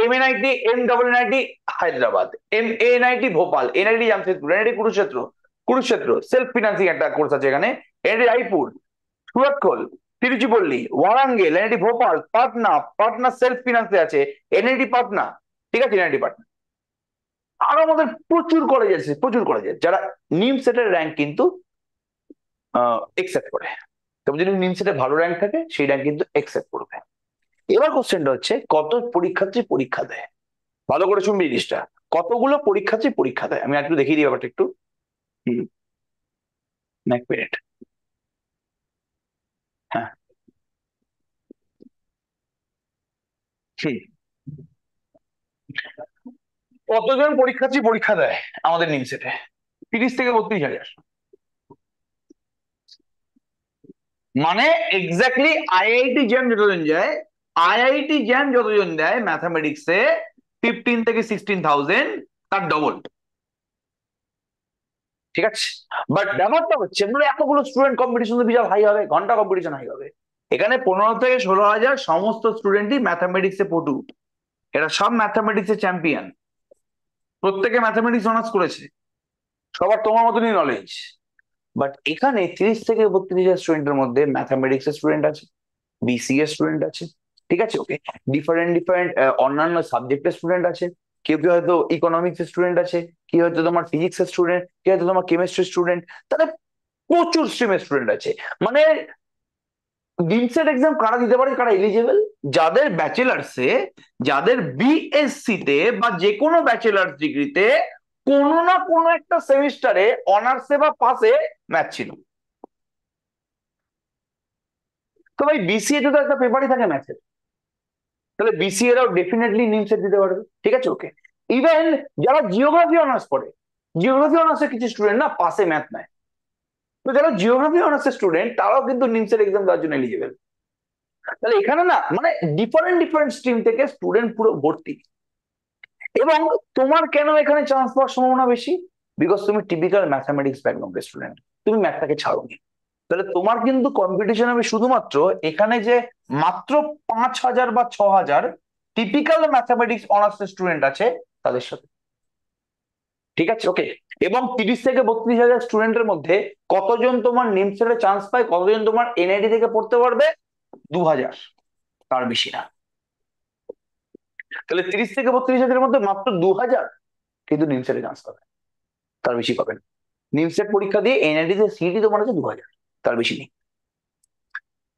A: MNIT M double NIT Hyderabad M NIT Bhopal NIT Jamshedpur NIT Kurukshetra Kurukshetra self financing একটা কোর্স আছে এখানে NIT Raipur Surathkal Tiruchirappalli Warangal NIT Bhopal Patna Patna self ফিনান্সে আছে এনআইডি পাটনা ঠিক আছে এনআইটি পাটনা আর আমাদের প্রচুর কলেজ আছে প্রচুর কলেজ আছে যারা নিম সেটের র্যাঙ্ক কিন্তু এক্সেপ্ট করে তবে যদি নিম সেটে ভালো র্যাঙ্ক থাকে সেই র্যাঙ্ক কিন্তু এক্সেপ্ট করবে এবার কোশ্চেনটা হচ্ছে কত পরীক্ষার্থী পরীক্ষা দেয় ভালো করে শুনবি জিনিসটা কতগুলো পরীক্ষার্থী পরীক্ষা দেয় আমি একটু দেখিয়ে দিই ব্যাপারটা একটু এক হ্যাঁ। মিনিট কতজন পরীক্ষার্থী পরীক্ষা দেয় আমাদের নিমসেটে তিরিশ থেকে বত্রিশ হাজার মানে এক্স্যাক্টলি আইআইটি জ্যাম যতজন যায় আইআইটি জ্যাম যতজন দেয় ম্যাথামেটিক্সে ফিফটিন থেকে সিক্সটিন থাউজেন্ড তার ডবল ঠিক আছে বাট ব্যাপারটা হচ্ছে এতগুলো স্টুডেন্ট কম্পিটিশন তো বিশাল হাই হবে ঘন্টা কম্পিটিশন হাই হবে এখানে পনেরো থেকে ষোলো হাজার সমস্ত স্টুডেন্টই ম্যাথামেটিক্সে পটু এরা সব ম্যাথামেটিক্সে চ্যাম্পিয়ন প্রত্যেকে ম্যাথামেটিক্স অনার্স করেছে সবার তোমার মতনই নলেজ বাট এখানে তিরিশ থেকে বত্রিশ হাজার স্টুডেন্টের মধ্যে ম্যাথামেটিক্স এর স্টুডেন্ট আছে বিসি এর স্টুডেন্ট আছে ঠিক আছে ওকে ডিফারেন্ট ডিফারেন্ট অন্যান্য সাবজেক্টের স্টুডেন্ট আছে কেউ কেউ হয়তো ইকোনমিক্স এর স্টুডেন্ট আছে কি হয়তো তোমার ফিজিক্স এর স্টুডেন্ট কি হয়তো তোমার কেমিস্ট্রি স্টুডেন্ট তাহলে প্রচুর স্ট্রিমের স্টুডেন্ট আছে মানে ডিমসেট এক্সাম কারা দিতে পারে কারা এলিজেবল যাদের ব্যাচেলার্সে যাদের বিএসসি তে বা যে কোনো ব্যাচেলার্স ডিগ্রিতে কোনো না কোনো একটা সেমিস্টারে অনার্সে বা পাশে ম্যাথ ছিল তো ভাই বিসিএ তো একটা পেপারই থাকে ম্যাচের তাহলে বিসিএ রাও ডেফিনেটলি নিমসেট দিতে পারবে ঠিক আছে ওকে ইভেন যারা জিওগ্রাফি অনার্স পড়ে জিওগ্রাফি অনার্সের কিছু স্টুডেন্ট না পাশে ম্যাথ নেয় তো যারা জিওগ্রাফি অনার্সের স্টুডেন্ট তারাও কিন্তু নিমসের এক্সাম দেওয়ার জন্য এলিজেবেল তাহলে এখানে না মানে ডিফারেন্ট ডিফারেন্ট স্ট্রিম থেকে স্টুডেন্ট পুরো ভর্তি এবং তোমার কেন এখানে চান্স পাওয়ার সম্ভাবনা বেশি বিকজ তুমি টিপিক্যাল ম্যাথামেটিক্স ব্যাকগ্রাউন্ড স্টুডেন্ট তুমি ম্যাথটাকে ছাড়োনি তাহলে তোমার কিন্তু কম্পিটিশন আমি শুধুমাত্র এখানে যে মাত্র পাঁচ হাজার বা ছ হাজার টিপিক্যাল ম্যাথামেটিক্স অনার্স স্টুডেন্ট আছে তাদের সাথে ঠিক আছে ওকে এবং তিরিশ থেকে বত্রিশ হাজার স্টুডেন্টের মধ্যে কতজন তোমার নিমসেটে চান্স পায় কতজন তোমার এনআইডি থেকে পড়তে পারবে দু হাজার তার বেশি না তাহলে তিরিশ থেকে বত্রিশ হাজারের মধ্যে মাত্র দু হাজার কিন্তু নিমসের চান্স পাবে তার বেশি পাবেন নিমসের পরীক্ষা দিয়ে তে সিটি তোমার আছে দু হাজার তার বেশি নেই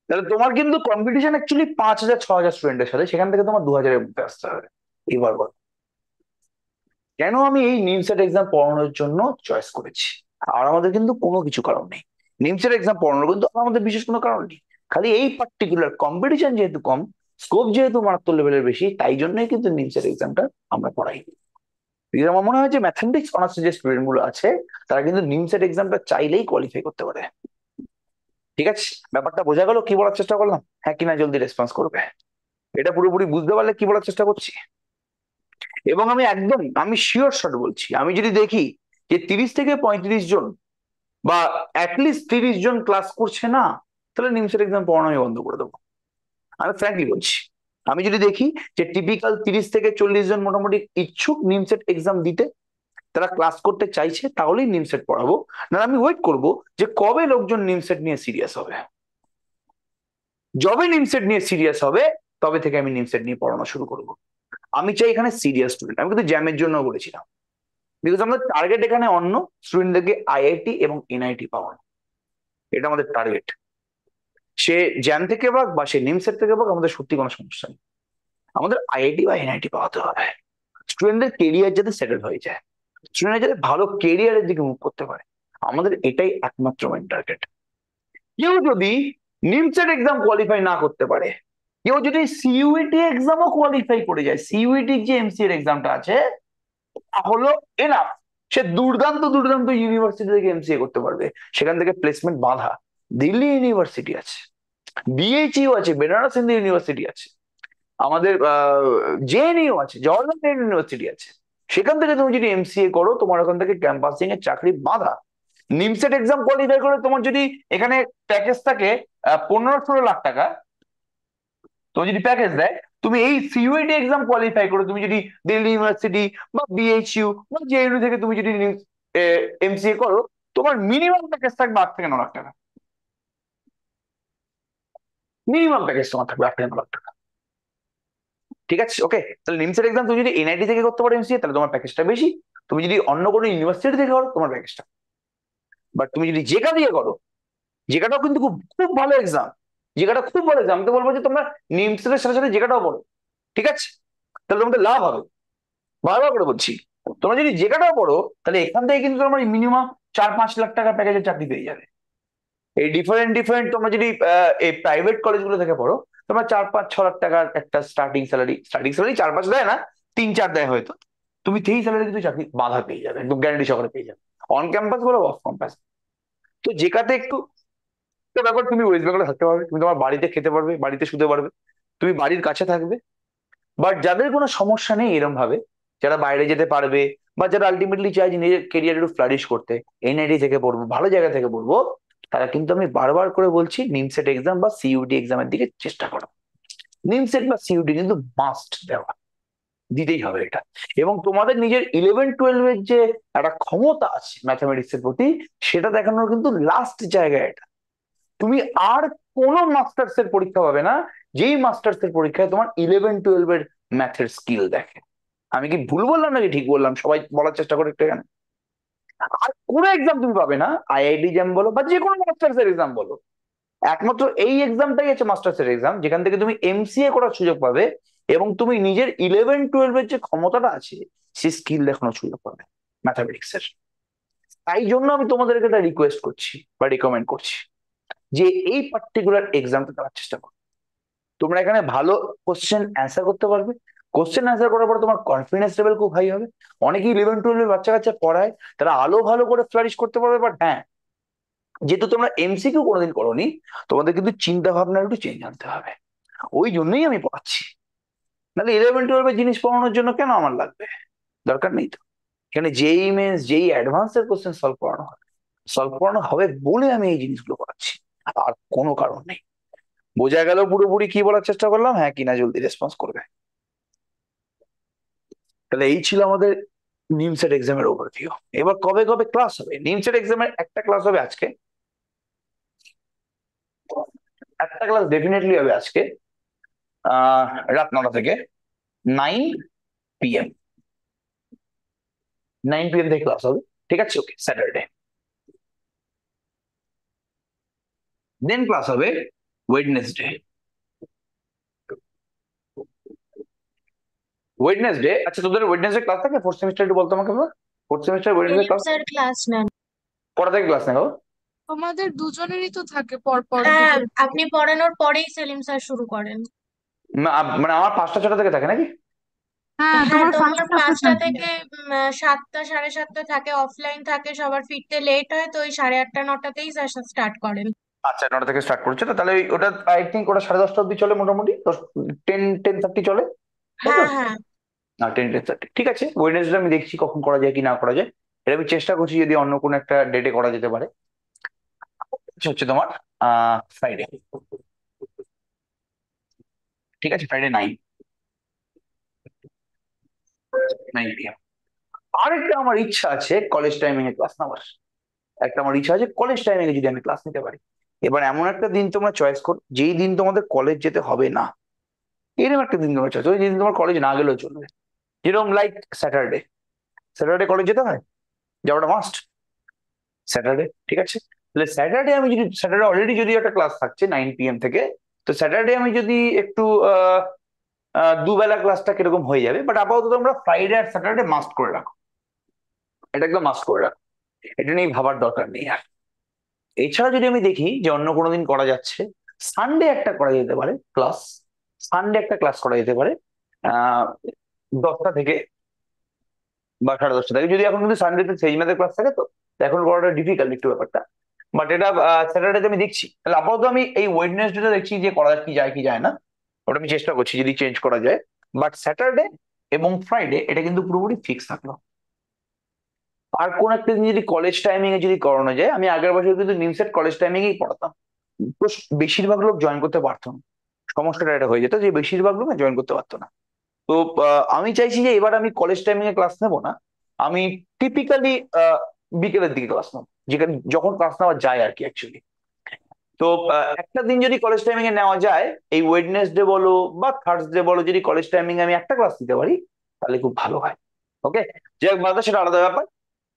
A: তাহলে তোমার কিন্তু কম্পিটিশন অ্যাকচুয়ালি পাঁচ হাজার ছ হাজার স্টুডেন্টের সাথে সেখান থেকে তোমার দু হাজারের মধ্যে আসতে হবে এবার বল কেন আমি এই নিমসের এক্সাম পড়ানোর জন্য চয়েস করেছি আর আমাদের কিন্তু কোনো কিছু কারণ নেই নিমসের এক্সাম পড়ানোর কিন্তু আমাদের বিশেষ কোনো কারণ নেই খালি এই পার্টিকুলার কম্পিটিশন যেহেতু কম স্কোপ যেহেতু মারাত্মক লেভেলের বেশি তাই জন্যই কিন্তু নিমসের এক্সামটা আমরা পড়াই আমার মনে হয় যে ম্যাথামেটিক্স অনার্সের যে স্টুডেন্ট গুলো আছে তারা কিন্তু নিমসের এক্সামটা চাইলেই কোয়ালিফাই করতে পারে ঠিক আছে ব্যাপারটা বোঝা গেল কি বলার চেষ্টা করলাম হ্যাঁ কিনা জলদি রেসপন্স করবে এটা পুরোপুরি বুঝতে পারলে কি বলার চেষ্টা করছি এবং আমি একদম আমি শিওর শট বলছি আমি যদি দেখি যে তিরিশ থেকে পঁয়ত্রিশ জন বা অ্যাটলিস্ট তিরিশ জন ক্লাস করছে না তাহলে নিমসের এক্সাম পড়ানো আমি বন্ধ করে দেবো আমি ফ্র্যাঙ্কলি বলছি আমি যদি দেখি যে টিপিক্যাল তিরিশ থেকে চল্লিশ জন মোটামুটি ইচ্ছুক নিমসেট এক্সাম দিতে তারা ক্লাস করতে চাইছে তাহলেই নিমসেট পড়াবো না আমি ওয়েট করব যে কবে লোকজন নিমসেট নিয়ে সিরিয়াস হবে যবে নিমসেট নিয়ে সিরিয়াস হবে তবে থেকে আমি নিমসেট নিয়ে পড়ানো শুরু করব আমি চাই এখানে সিরিয়াস স্টুডেন্ট আমি কিন্তু জ্যামের জন্য বলেছিলাম বিকজ আমাদের টার্গেট এখানে অন্য স্টুডেন্টদেরকে আইআইটি এবং এনআইটি পাওয়ানো এটা আমাদের টার্গেট সে জ্যান থেকে পাক বা সে নিমসের থেকে পাক আমাদের সত্যি কোনো সমস্যা নেই আমাদের আইআইটি বা এনআইটি পাওয়াতে হবে স্টুডেন্টদের কেরিয়ার যাতে সেটেল হয়ে যায় স্টুডেন্ট যাতে ভালো কেরিয়ারের দিকে মুভ করতে পারে আমাদের এটাই একমাত্র মেন টার্গেট কেউ যদি নিমসেট এক্সাম কোয়ালিফাই না করতে পারে কেউ যদি এক্সাম এক্সামও কোয়ালিফাই করে যায় সিইউইটির e যে এমসি এর এক্সামটা আছে হলো এনাফ সে দুর্দান্ত দুর্দান্ত ইউনিভার্সিটি থেকে এমসিএ করতে পারবে সেখান থেকে প্লেসমেন্ট বাধা দিল্লি ইউনিভার্সিটি আছে বিএইচইউ আছে বেনারস হিন্দু ইউনিভার্সিটি আছে আমাদের জেএনইউ আছে জওয়াহরলাল নেহরু ইউনিভার্সিটি আছে সেখান থেকে তুমি যদি এমসিএ করো তোমার ওখান থেকে ক্যাম্পাসিং এর চাকরি বাধা নিমসেট এক্সাম কোয়ালিফাই করে তোমার যদি এখানে প্যাকেজ থাকে পনেরো ষোলো লাখ টাকা তুমি যদি প্যাকেজ দেয় তুমি এই সিইউইটি এক্সাম কোয়ালিফাই করো তুমি যদি দিল্লি ইউনিভার্সিটি বা বিএইচইউ বা জেএনইউ থেকে তুমি যদি এমসিএ করো তোমার মিনিমাম প্যাকেজ থাকবে আট থেকে ন লাখ টাকা মিনিমাম প্যাকেজ তোমার থাকবে আট হাজার টাকা ঠিক আছে ওকে তাহলে নিমসের এক্সাম তুমি যদি এনআইটি থেকে করতে পারো এমসিএ তাহলে তোমার প্যাকেজটা বেশি তুমি যদি অন্য কোনো ইউনিভার্সিটি থেকে করো তোমার প্যাকেজটা বাট তুমি যদি জেকা দিয়ে করো জেকাটাও কিন্তু খুব খুব ভালো এক্সাম জেকাটা খুব ভালো এক্সাম আমি তো বলবো যে তোমরা নিমসের সাথে সাথে জেকাটাও পড়ো ঠিক আছে তাহলে তোমাদের লাভ হবে বারবার করে বলছি তোমরা যদি জেকাটাও পড়ো তাহলে এখান থেকে কিন্তু তোমার মিনিমাম চার পাঁচ লাখ টাকা প্যাকেজের চাকরি পেয়ে যাবে এই ডিফারেন্ট ডিফারেন্ট তোমরা যদি এই প্রাইভেট কলেজগুলো থেকে পড়ো তোমরা চার পাঁচ ছ লাখ টাকার একটা স্টার্টিং স্যালারি স্টার্টিং স্যালারি চার পাঁচ দেয় না তিন চার দেয় হয়তো তুমি সেই স্যালারি কিন্তু চাকরি বাধা পেয়ে যাবে একদম গ্যারান্টি সহকারে পেয়ে যাবে অন ক্যাম্পাস বলো অফ ক্যাম্পাস তো যেটাতে একটু ব্যাপার তুমি ওয়েস্ট বেঙ্গলে থাকতে পারবে তুমি তোমার বাড়িতে খেতে পারবে বাড়িতে শুতে পারবে তুমি বাড়ির কাছে থাকবে বাট যাদের কোনো সমস্যা নেই এরম ভাবে যারা বাইরে যেতে পারবে বা যারা আলটিমেটলি চাই নিজের কেরিয়ার একটু ফ্লারিশ করতে এনআইটি থেকে পড়বো ভালো জায়গা থেকে পড়বো তারা কিন্তু আমি বারবার করে বলছি নিমসেট এক্সাম বা সিইউডি এক্সামের দিকে চেষ্টা করো নিমসেট বা সিইউডি কিন্তু মাস্ট দেওয়া দিতেই হবে এটা এবং তোমাদের নিজের ইলেভেন টুয়েলভের যে একটা ক্ষমতা আছে ম্যাথামেটিক্স এর প্রতি সেটা দেখানোর কিন্তু লাস্ট জায়গায় এটা তুমি আর কোনো মাস্টার্স এর পরীক্ষা পাবে না যেই মাস্টার্স এর পরীক্ষায় তোমার ইলেভেন টুয়েলভের ম্যাথের স্কিল দেখে আমি কি ভুল বললাম নাকি ঠিক বললাম সবাই বলার চেষ্টা করে একটা এখানে আর কোনো এক্সাম তুমি পাবে না আইআইডি জ্যাম বলো বা যে কোনো মাস্টার্স এর এক্সাম বলো একমাত্র এই এক্সামটাই আছে মাস্টার্স এর এক্সাম যেখান থেকে তুমি এমসিএ করার সুযোগ পাবে এবং তুমি নিজের ইলেভেন টুয়েলভ এর যে ক্ষমতাটা আছে সে স্কিল দেখানোর সুযোগ পাবে ম্যাথামেটিক্স এর তাই জন্য আমি তোমাদেরকে এটা রিকোয়েস্ট করছি বা রিকমেন্ড করছি যে এই পার্টিকুলার এক্সামটা দেওয়ার চেষ্টা করো তোমরা এখানে ভালো কোশ্চেন অ্যান্সার করতে পারবে কোশ্চেন আনসার করার পর তোমার কনফিডেন্স লেভেল খুব হাই হবে অনেকেই ইলেভেন টুয়েলভের বাচ্চা কাচ্চা পড়ায় তারা আলো ভালো করে ফ্লারিশ করতে পারবে বাট হ্যাঁ যেহেতু তোমরা কেউ কোনোদিন করোনি তোমাদের কিন্তু চিন্তা ভাবনা একটু চেঞ্জ আনতে হবে ওই জন্যই আমি পড়াচ্ছি নাহলে ইলেভেন টুয়েলভের জিনিস পড়ানোর জন্য কেন আমার লাগবে দরকার নেই তো এখানে যেই মেন্স যেই অ্যাডভান্সের কোশ্চেন সলভ করানো হবে সলভ করানো হবে বলে আমি এই জিনিসগুলো পড়াচ্ছি আর কোনো কারণ নেই বোঝা গেল পুরোপুরি কি বলার চেষ্টা করলাম হ্যাঁ কিনা জলদি রেসপন্স করবে তাহলে এই ছিল আমাদের নিমসেট এক্সামের ওভারভিউ এবার কবে কবে ক্লাস হবে নিমসেট এক্সামের একটা ক্লাস হবে আজকে একটা ক্লাস ডেফিনেটলি হবে আজকে রাত নটা থেকে নাইন পিএম নাইন পিএম থেকে ক্লাস হবে ঠিক আছে ওকে স্যাটারডে দেন ক্লাস হবে ওয়েডনেসডে ওয়েডনেসডে আচ্ছা তোদের ওয়েডনেসডে ক্লাস থাকে ফোর্থ সেমিস্টার একটু বলতো আমাকে fourth semester Wednesday class class না পড়া থেকে ক্লাস গো তোমাদের দুজনেরই তো থাকে পর পর হ্যাঁ আপনি পড়ানোর পরেই সেলিম স্যার শুরু করেন মানে আমার পাঁচটা ছটা থেকে থাকে নাকি হ্যাঁ, হ্যাঁ তোমার তোমার পাঁচটা থেকে সাতটা সাড়ে সাতটা থাকে অফলাইন থাকে সবার ফিরতে লেট হয় তো ওই সাড়ে আটটা নটাতেই স্যার স্টার্ট করেন আচ্ছা নটা থেকে স্টার্ট করছে তো তাহলে ওটা আই থিঙ্ক ওটা সাড়ে দশটা অব্দি চলে মোটামুটি টেন টেন থার্টি চলে তাই হ্যাঁ তো হ্যাঁ না টেনটা ঠিক আছে ওয়েডনেসডে আমি দেখছি কখন করা যায় কি না করা যায় এটা আমি চেষ্টা করছি যদি অন্য কোনো একটা ডেটে করা যেতে পারে হচ্ছে তোমার ফ্রাইডে ঠিক আছে ফ্রাইডে নাইন নাইন আরেকটা আমার ইচ্ছা আছে কলেজ টাইমে ক্লাস নেওয়ার একটা আমার ইচ্ছা আছে কলেজ টাইমে যদি আমি ক্লাস নিতে পারি এবার এমন একটা দিন তোমরা চয়েস করো যেই দিন তোমাদের কলেজ যেতে হবে না এরকম একটা দিন তোমার চলছে ওই দিন তোমার কলেজ না গেলেও চলবে যেরকম লাইক স্যাটারডে স্যাটারডে কলেজ যেতে হয় যাওয়াটা মাস্ট স্যাটারডে ঠিক আছে তাহলে স্যাটারডে আমি যদি স্যাটারডে অলরেডি যদি একটা ক্লাস থাকছে নাইন পিএম থেকে তো স্যাটারডে আমি যদি একটু দুবেলা ক্লাসটা কিরকম হয়ে যাবে বাট আপাতত আমরা ফ্রাইডে আর স্যাটারডে মাস্ট করে রাখো এটা একদম মাস্ট করে রাখো এটা নিয়ে ভাবার দরকার নেই আর এছাড়া যদি আমি দেখি যে অন্য কোনো দিন করা যাচ্ছে সানডে একটা করা যেতে পারে ক্লাস সানডে একটা ক্লাস করা যেতে পারে দশটা থেকে বা সাড়ে দশটা থেকে যদি এখন কিন্তু সানডেতে সেই ম্যাথের ক্লাস থাকে তো এখন করাটা ডিফিকাল্ট একটু ব্যাপারটা বাট এটা স্যাটারডেতে আমি দেখছি তাহলে আপাতত আমি এই ওয়েডনেসডেটা দেখছি যে করা কি যায় কি যায় না ওটা আমি চেষ্টা করছি যদি চেঞ্জ করা যায় বাট স্যাটারডে এবং ফ্রাইডে এটা কিন্তু পুরোপুরি ফিক্স থাকলো আর কোন একটা দিন যদি কলেজ টাইমিং এ যদি করানো যায় আমি আগের বছর কিন্তু নিমসেট কলেজ টাইমিং এই পড়াতাম বেশিরভাগ লোক জয়েন করতে পারতো না সমস্যাটা এটা হয়ে যেত যে বেশিরভাগ রুমে জয়েন করতে পারতো না তো আমি চাইছি যে এবার আমি কলেজ টাইমিং এ ক্লাস নেবো না আমি টিপিক্যালি বিকেলের দিকে ক্লাস নেবো যেখানে যখন ক্লাস নেওয়া যায় আর কি অ্যাকচুয়ালি তো একটা দিন যদি কলেজ টাইমিং এ নেওয়া যায় এই ওয়েডনেসডে বলো বা থার্সডে বলো যদি কলেজ টাইমিং আমি একটা ক্লাস দিতে পারি তাহলে খুব ভালো হয় ওকে যে বাধা সেটা আলাদা ব্যাপার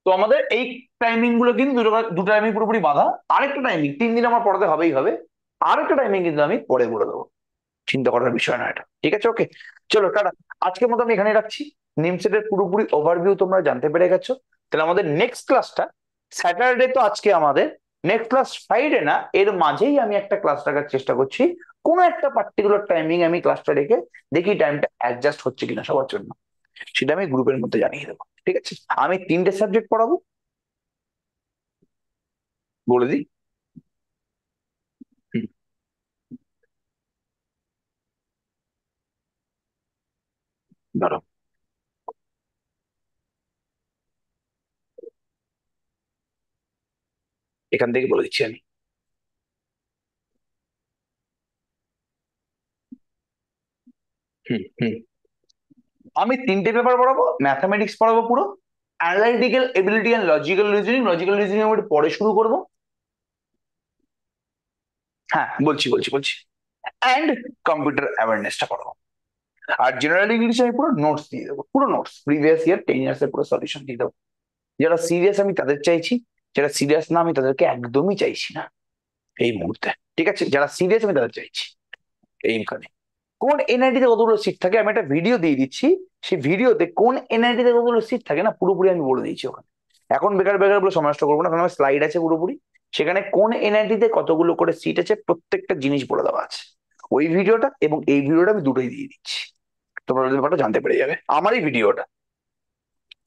A: তো আমাদের এই টাইমিং গুলো কিন্তু দুটো দুটো টাইমিং পুরোপুরি বাধা আরেকটা টাইমিং তিন দিন আমার পড়াতে হবেই হবে আরেকটা টাইমিং কিন্তু আমি পরে বলে দেবো চিন্তা করার বিষয় না এটা ঠিক আছে ওকে চলো টাটা আজকের মতো আমি এখানে রাখছি নিমসেটের পুরোপুরি ওভারভিউ তোমরা জানতে পেরে গেছো তাহলে আমাদের নেক্সট ক্লাসটা স্যাটারডে তো আজকে আমাদের নেক্সট ক্লাস ফ্রাইডে না এর মাঝেই আমি একটা ক্লাস রাখার চেষ্টা করছি কোনো একটা পার্টিকুলার টাইমিং আমি ক্লাসটা রেখে দেখি টাইমটা অ্যাডজাস্ট হচ্ছে কিনা সবার জন্য সেটা আমি গ্রুপের মধ্যে জানিয়ে দেবো ঠিক আছে আমি তিনটে সাবজেক্ট পড়াবো বলে দিই দাঁড়াও এখান থেকে বলে দিচ্ছি আমি আমি তিনটে পেপার পড়াবো ম্যাথামেটিক্স পড়াবো পুরো analytical ability and logical reasoning logical reasoning আমি পরে শুরু করব হ্যাঁ বলছি বলছি বলছি অ্যান্ড কম্পিউটার অ্যাওয়ারনেসটা পড়াবো আর জেনারেল ইংলিশে আমি পুরো নোটস দিয়ে দেবো পুরো notes previous year ten years এর পুরো সলিউশন দিয়ে দেবো যারা সিরিয়াস আমি তাদের চাইছি যারা সিরিয়াস না আমি তাদেরকে একদমই চাইছি না এই মুহূর্তে ঠিক আছে যারা সিরিয়াস আমি তাদের চাইছি এইখানে কোন এনআইটি তে কতগুলো সিট থাকে আমি একটা ভিডিও দিয়ে দিচ্ছি সেই ভিডিওতে কোন এনআইটি তে কতগুলো সিট থাকে না পুরোপুরি আমি বলে দিয়েছি ওখানে এখন বেকার বেকার বলে সমস্ত করবো না কারণ আমার স্লাইড আছে পুরোপুরি সেখানে কোন এনআইটি তে কতগুলো করে সিট আছে প্রত্যেকটা জিনিস বলে দেওয়া আছে ওই ভিডিওটা এবং এই ভিডিওটা আমি দুটোই দিয়ে দিচ্ছি তোমরা ব্যাপারটা জানতে পেরে যাবে আমার এই ভিডিওটা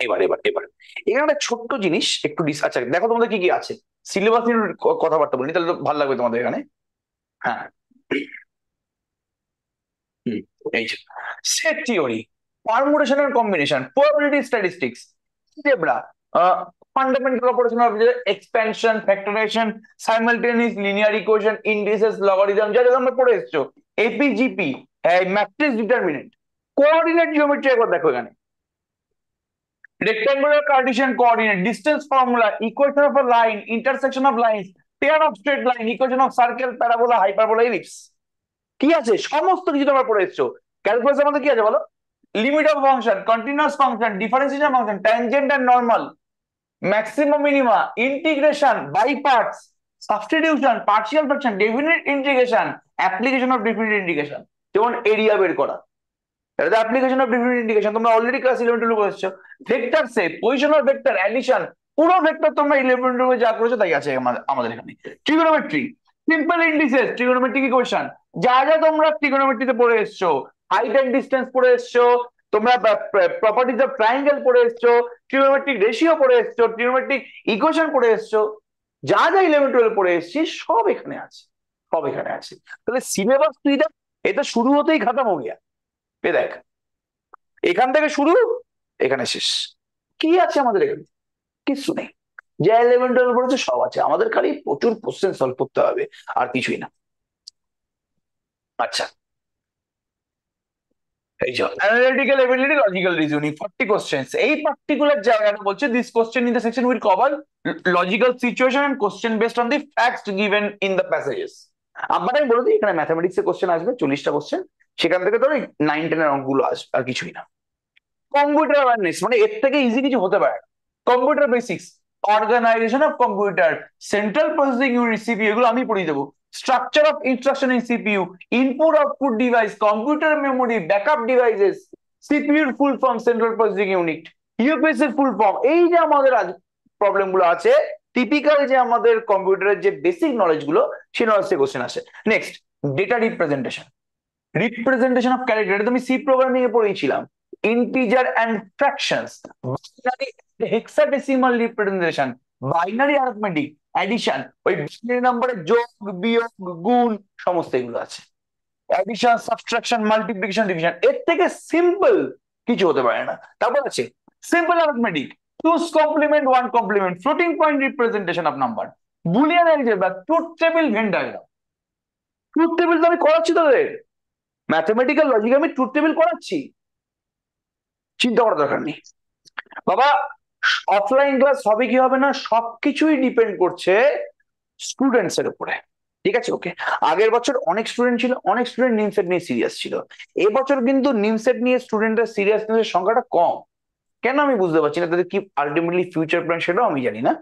A: এবার এবার এবার এখানে একটা ছোট্ট জিনিস একটু আচ্ছা দেখো তোমাদের কি কি আছে সিলেবাস নিয়ে কথাবার্তা বলি তাহলে ভালো লাগবে তোমাদের এখানে হ্যাঁ এই যে set theory permutation and combination probability statistics algebra fundamental operation of expansion factorisation simultaneous linear equation indices logarithm যা আমরা পড়ে এসেছো AP GP matrix determinant coordinate geometry একবার দেখো এখানে rectangular cartesian coordinate distance formula equation of line intersection of line pair of straight line line of circle circle parabola hyperbola ellipse কি আছে সমস্ত কিছু তোমরা পড়ে এসছো ক্যালকুলাস আমাদের কি আছে বলো limit of function continuous function differentiation function tangent and normal maximum minima integration by parts substitution partial fraction definite integration application of definite integration যেমন এরিয়া বের করা that application of different indication তোমরা অলরেডি ক্লাস ইলেভেন টুয়েলভ করেছো ভেক্টর সে পজিশন অফ ভেক্টর অ্যাডিশন পুরো ভেক্টর তোমরা ইলেভেন যা করেছো তাই আছে আমাদের এখানে ট্রিগোনোমেট্রি সিম্পল ইন্ডিসেস যা যা তোমরা ট্রিগোনোমেট্রিতে পড়ে এসছো হাইট এন্ড ডিস্টেন্স পড়ে এসছো তোমরা প্রপার্টিজ অফ ট্রায়াঙ্গেল পড়ে এসছো ট্রিগোনোমেট্রিক রেশিও পড়ে এসছো ট্রিগোনোমেট্রিক ইকুয়েশন পড়ে এসছো যা যা ইলেভেন টুয়েলভ পড়ে এসছি সব এখানে আছে সব এখানে আছে তাহলে সিলেবাস তুই দেখ এটা শুরু হতেই খাতাম হয়ে গিয়া এ দেখ এখান থেকে শুরু এখানে শেষ কি আছে আমাদের এখানে কিছু নেই যে এলিমেন্টের উপর আছে সব আছে আমাদের খালি প্রচুর কোশ্চেন সলভ করতে হবে আর কিছুই না আচ্ছা লজিক্যাল এই পার্টিকুলার জায়গাটা বলছে this question the section cover logical situation question based on given in the আমরা আমি বলে দিই এখানে এর কোশ্চেন আসবে চল্লিশটা কোশ্চেন সেখান থেকে ধরো নাইন টেনের অঙ্কগুলো আসবে আর কিছুই না কম্পিউটার অ্যাওয়ারনেস মানে এর থেকে ইজি কিছু হতে পারে computer basics organisation of computer central processing unit CPU এগুলো আমি পড়িয়ে দেবো structure of instruction in CPU input output device computer memory backup devices সিপিইউর full form central processing unit UPS এর ফুল ফর্ম এই যে আমাদের আজ গুলো আছে টিপিক্যাল যে আমাদের কম্পিউটারের যে বেসিক নলেজ গুলো সে নলেজ থেকে কোশ্চেন আসে next data representation representation of character এটা তুমি সি প্রোগ্রামিং এ পড়েছিলাম integer and fractions hexadecimal representation binary arithmetic addition ওই বাইনারি নাম্বারে যোগ বিয়োগ গুণ সমস্ত এগুলো আছে অ্যাডিশন সাবট্রাকশন মাল্টিপ্লিকেশন ডিভিশন এর থেকে সিম্পল কিছু হতে পারে না তারপর আছে simple arithmetic two complement one complement floating point representation of number Boolean algebra truth table Venn diagram truth table তো আমি করাচ্ছি তোদের ম্যাথমেটিক্যাল লজিক আমি ট্রুথ টেবিল করাচ্ছি চিন্তা করার দরকার নেই বাবা অফলাইন ক্লাস হবে কি হবে না সবকিছুই ডিপেন্ড করছে স্টুডেন্টস এর উপরে ঠিক আছে ওকে আগের বছর অনেক স্টুডেন্ট ছিল অনেক স্টুডেন্ট নিমসেট নিয়ে সিরিয়াস ছিল এবছর কিন্তু নিমসেট নিয়ে স্টুডেন্টের সিরিয়াসনেসের সংখ্যাটা কম কেন আমি বুঝতে পারছি না তাদের কি আলটিমেটলি ফিউচার প্ল্যান সেটাও আমি জানি না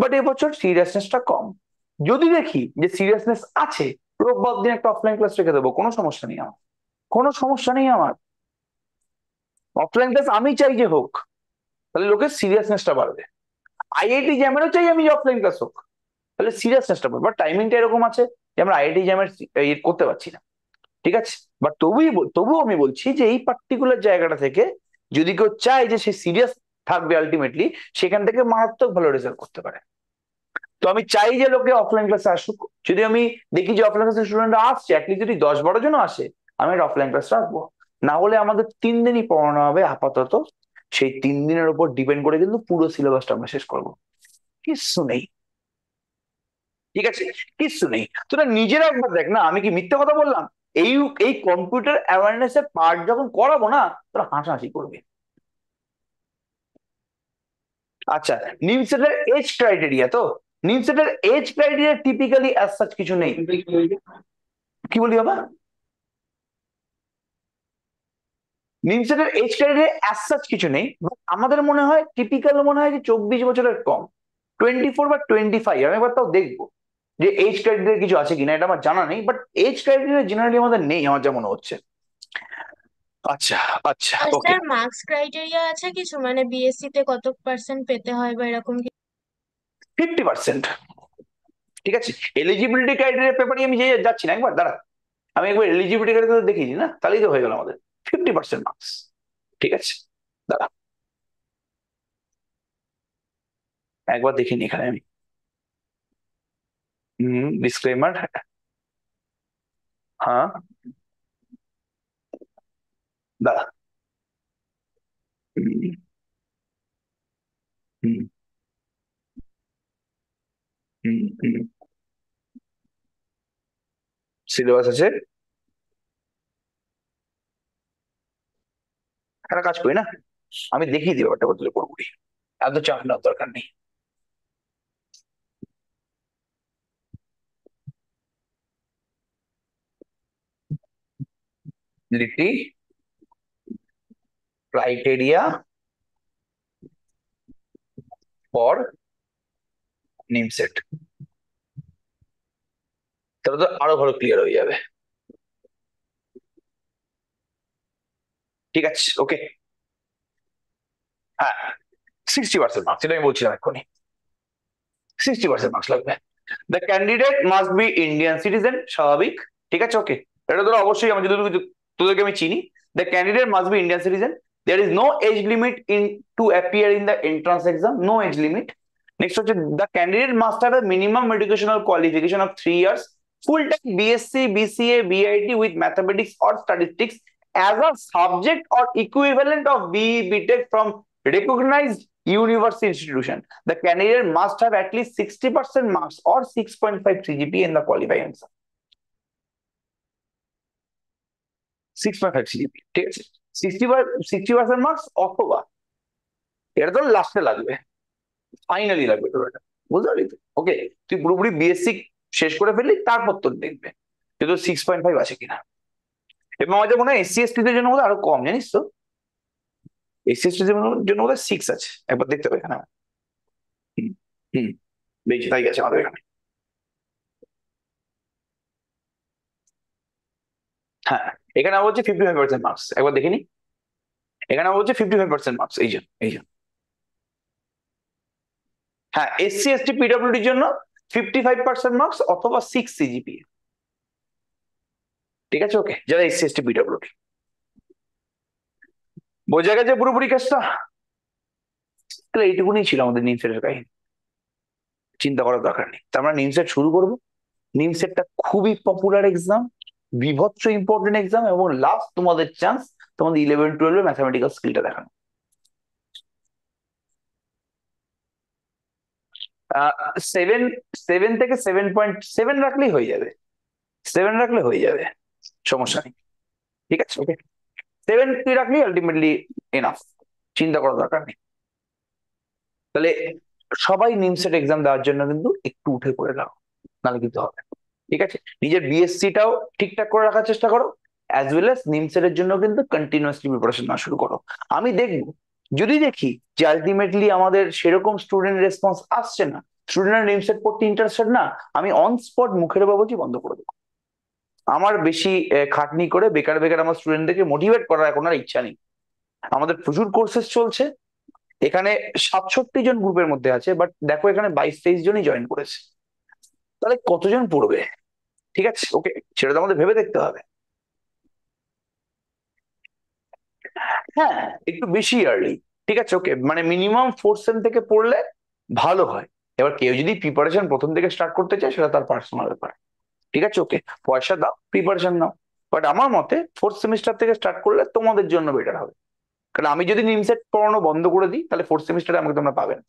A: বাট এবছর সিরিয়াসনেসটা কম যদি দেখি যে সিরিয়াসনেস আছে রোববার দিন একটা অফলাইন ক্লাস রেখে দেবো কোনো সমস্যা নেই আমার কোনো সমস্যা নেই আমার অফলাইন ক্লাস আমি চাই যে হোক তাহলে লোকের সিরিয়াসনেসটা বাড়বে আইআইটি জ্যামেরও চাই আমি অফলাইন ক্লাস হোক তাহলে সিরিয়াসনেসটা বাড়বে বাট টাইমিংটা এরকম আছে যে আমরা আইআইটি জ্যামের করতে পারছি না ঠিক আছে বাট তবুই তবুও আমি বলছি যে এই পার্টিকুলার জায়গাটা থেকে যদি কেউ চায় যে সে সিরিয়াস থাকবে আলটিমেটলি সেখান থেকে মারাত্মক ভালো রেজাল্ট করতে পারে তো আমি চাই যে লোকে অফলাইন ক্লাসে আসুক যদি আমি দেখি যে অফলাইন ক্লাসে স্টুডেন্টরা আসছে অ্যাটলিস্ট যদি দশ বারো জন আসে আমি একটা অফলাইন ক্লাস রাখবো না হলে আমাদের তিন দিনই পড়ানো হবে আপাতত সেই তিন দিনের উপর ডিপেন্ড করে কিন্তু পুরো সিলেবাসটা আমরা শেষ করবো কিচ্ছু নেই ঠিক আছে কিচ্ছু নেই তোরা নিজেরা একবার দেখ না আমি কি মিথ্যে কথা বললাম এই এই কম্পিউটার অ্যাওয়ারনেস এর পার্ট যখন করাবো না তোরা হাসাহাসি করবে আচ্ছা নিমসেটের এজ ক্রাইটেরিয়া তো নিমসেটের age criteria typically as such কিছু নেই কি বলি বাবা নিমসেটের এজ ক্যাটাগরি অ্যাজ সাচ কিছু নেই আমাদের মনে হয় টিপিক্যাল মনে হয় যে চব্বিশ বছরের কম টোয়েন্টি ফোর বা টোয়েন্টি ফাইভ আমি একবার তাও দেখবো যে এজ ক্যাটাগরি কিছু আছে কিনা এটা আমার জানা নেই বাট এজ ক্যাটাগরি জেনারেলি আমাদের নেই আমার মনে হচ্ছে আচ্ছা আচ্ছা ওকে মার্কস ক্রাইটেরিয়া আছে কিছু মানে বিএসসি তে কত পার্সেন্ট পেতে হয় বা এরকম কি ফিফটি পার্সেন্ট ঠিক আছে এলিজিবিলিটি ক্রাইটেরিয়া পেপারে আমি যে যাচ্ছি না একবার দাঁড়া আমি একবার এলিজিবিলিটি ক্রাইটেরিয়া দেখিনি না তাহলেই তো হয়ে গেল আমাদের ফিফটি পার্সেন্ট মার্কস ঠিক আছে দাদা একবার দেখে নি এখানে আমি হম ডিসক্লেমার হ্যাঁ দাদা সিলেবাস আছে একটা কাজ করি না আমি দেখিয়ে দিই ব্যাপারটা বদলে পুরোপুরি এত চাপ নেওয়ার দরকার নেই লিটি criteria for নিমসেট তাহলে তো আরো ভালো ক্লিয়ার হয়ে যাবে ঠিক আছে ওকে হ্যাঁ সিক্সটি পার্সেন্ট মার্কস এটা আমি বলছিলাম এক্ষুনি সিক্সটি পার্সেন্ট মার্কস লাগবে the candidate must be Indian citizen স্বাভাবিক ঠিক আছে ওকে এটা তোরা অবশ্যই আমি যদি তোদেরকে আমি চিনি the candidate must be Indian citizen there is no age limit in to appear in the entrance exam no age limit next হচ্ছে the candidate must have a minimum educational qualification of 3 years full tech bsc bca bit with mathematics or statistics as a subject or equivalent of BE BTEC from recognized university institution, the candidate must have at least 60% marks or 6.5 CGPA in the qualifying exam. 6.5 CGPA, ঠিক আছে? 60% মার্কস অথবা এটা তো লাস্টে লাগবে ফাইনালি লাগবে তোর এটা বুঝতে পারলি ওকে তুই পুরোপুরি বিএসসি শেষ করে ফেললি তারপর তোর দেখবে যে তোর সিক্স পয়েন্ট ফাইভ আছে কিনা এবং আমাদের মনে হয় এসসি এসটিদের জন্য আরো কম জানিস তো এসসি এসটিদের জন্য বোধহয় সিক্স আছে একবার দেখতে হবে এখানে হুম বেশি তাই আছে আমাদের এখানে হ্যাঁ এখানে আমার হচ্ছে ফিফটি ফাইভ পার্সেন্ট মার্কস একবার দেখে নিই এখানে আমার হচ্ছে ফিফটি ফাইভ পার্সেন্ট মার্কস এই হ্যাঁ, জন্য এই জন্য হ্যাঁ এসসি এসটি পিডব্লিউডির জন্য ফিফটি ফাইভ পার্সেন্ট মার্কস অথবা সিক্স সিজিপিএ ঠিক আছে ওকে যারা এসসি এসটি বিডব্লিউটি বোঝা গেছে পুরোপুরি কেসটা তাহলে এইটুকুনি ছিল আমাদের নিমসের কাহিনী চিন্তা করার দরকার নেই তা আমরা নিমসেট শুরু করবো নিমসেটটা খুবই পপুলার এক্সাম বিভৎস ইম্পর্টেন্ট এক্সাম এবং লাস্ট তোমাদের চান্স তোমাদের ইলেভেন টুয়েলভে ম্যাথামেটিক্যাল স্কিলটা দেখানো সেভেন সেভেন থেকে সেভেন পয়েন্ট সেভেন রাখলেই হয়ে যাবে সেভেন রাখলে হয়ে যাবে সমস্যা নেই ঠিক আছে ওকে সেভেন তুই রাখলি আলটিমেটলি এনাফ চিন্তা করার দরকার নেই তাহলে সবাই নিমসেট এক্সাম দেওয়ার জন্য কিন্তু একটু উঠে পড়ে নাও নাহলে কিন্তু হবে ঠিক আছে নিজের বিএসসিটাও ঠিকঠাক করে রাখার চেষ্টা করো অ্যাজ ওয়েল অ্যাজ এর জন্য কিন্তু কন্টিনিউয়াসলি প্রিপারেশন না শুরু করো আমি দেখবো যদি দেখি যে আলটিমেটলি আমাদের সেরকম স্টুডেন্ট রেসপন্স আসছে না স্টুডেন্টরা নিমসেট পড়তে ইন্টারেস্টেড না আমি অন স্পট মুখের বাবুজি বন্ধ করে দেবো আমার বেশি খাটনি করে বেকার বেকার আমার স্টুডেন্টদেরকে মোটিভেট করার এখন আর ইচ্ছা নেই আমাদের প্রচুর কোর্সেস চলছে এখানে সাতষট্টি জন গ্রুপের মধ্যে আছে বাট দেখো এখানে বাইশ তেইশ জনই জয়েন করেছে তাহলে কতজন পড়বে ঠিক আছে ওকে সেটা তো আমাদের ভেবে দেখতে হবে হ্যাঁ একটু বেশি আর্লি ঠিক আছে ওকে মানে মিনিমাম ফোর সেম থেকে পড়লে ভালো হয় এবার কেউ যদি প্রিপারেশন প্রথম থেকে স্টার্ট করতে চায় সেটা তার পার্সোনাল ব্যাপার ঠিক আছে ওকে পয়সা দাও প্রিপারেশন নাও বাট আমার মতে ফোর্থ সেমিস্টার থেকে স্টার্ট করলে তোমাদের জন্য বেটার হবে কারণ আমি যদি নিমসেট পড়ানো বন্ধ করে দিই তাহলে ফোর্থ সেমিস্টারে আমাকে তোমরা পাবে না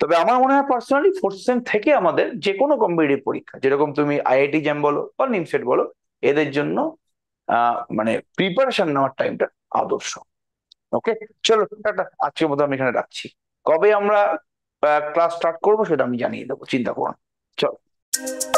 A: তবে আমার মনে হয় পার্সোনালি ফোর্থ সেম থেকে আমাদের যে কোনো কম্পিটিভ পরীক্ষা যেরকম তুমি আইআইটি জ্যাম বলো বা নিমসেট বলো এদের জন্য মানে প্রিপারেশন নেওয়ার টাইমটা আদর্শ ওকে চলো টাটা আজকের মতো আমি এখানে রাখছি কবে আমরা ক্লাস স্টার্ট করবো সেটা আমি জানিয়ে দেবো চিন্তা করো চলো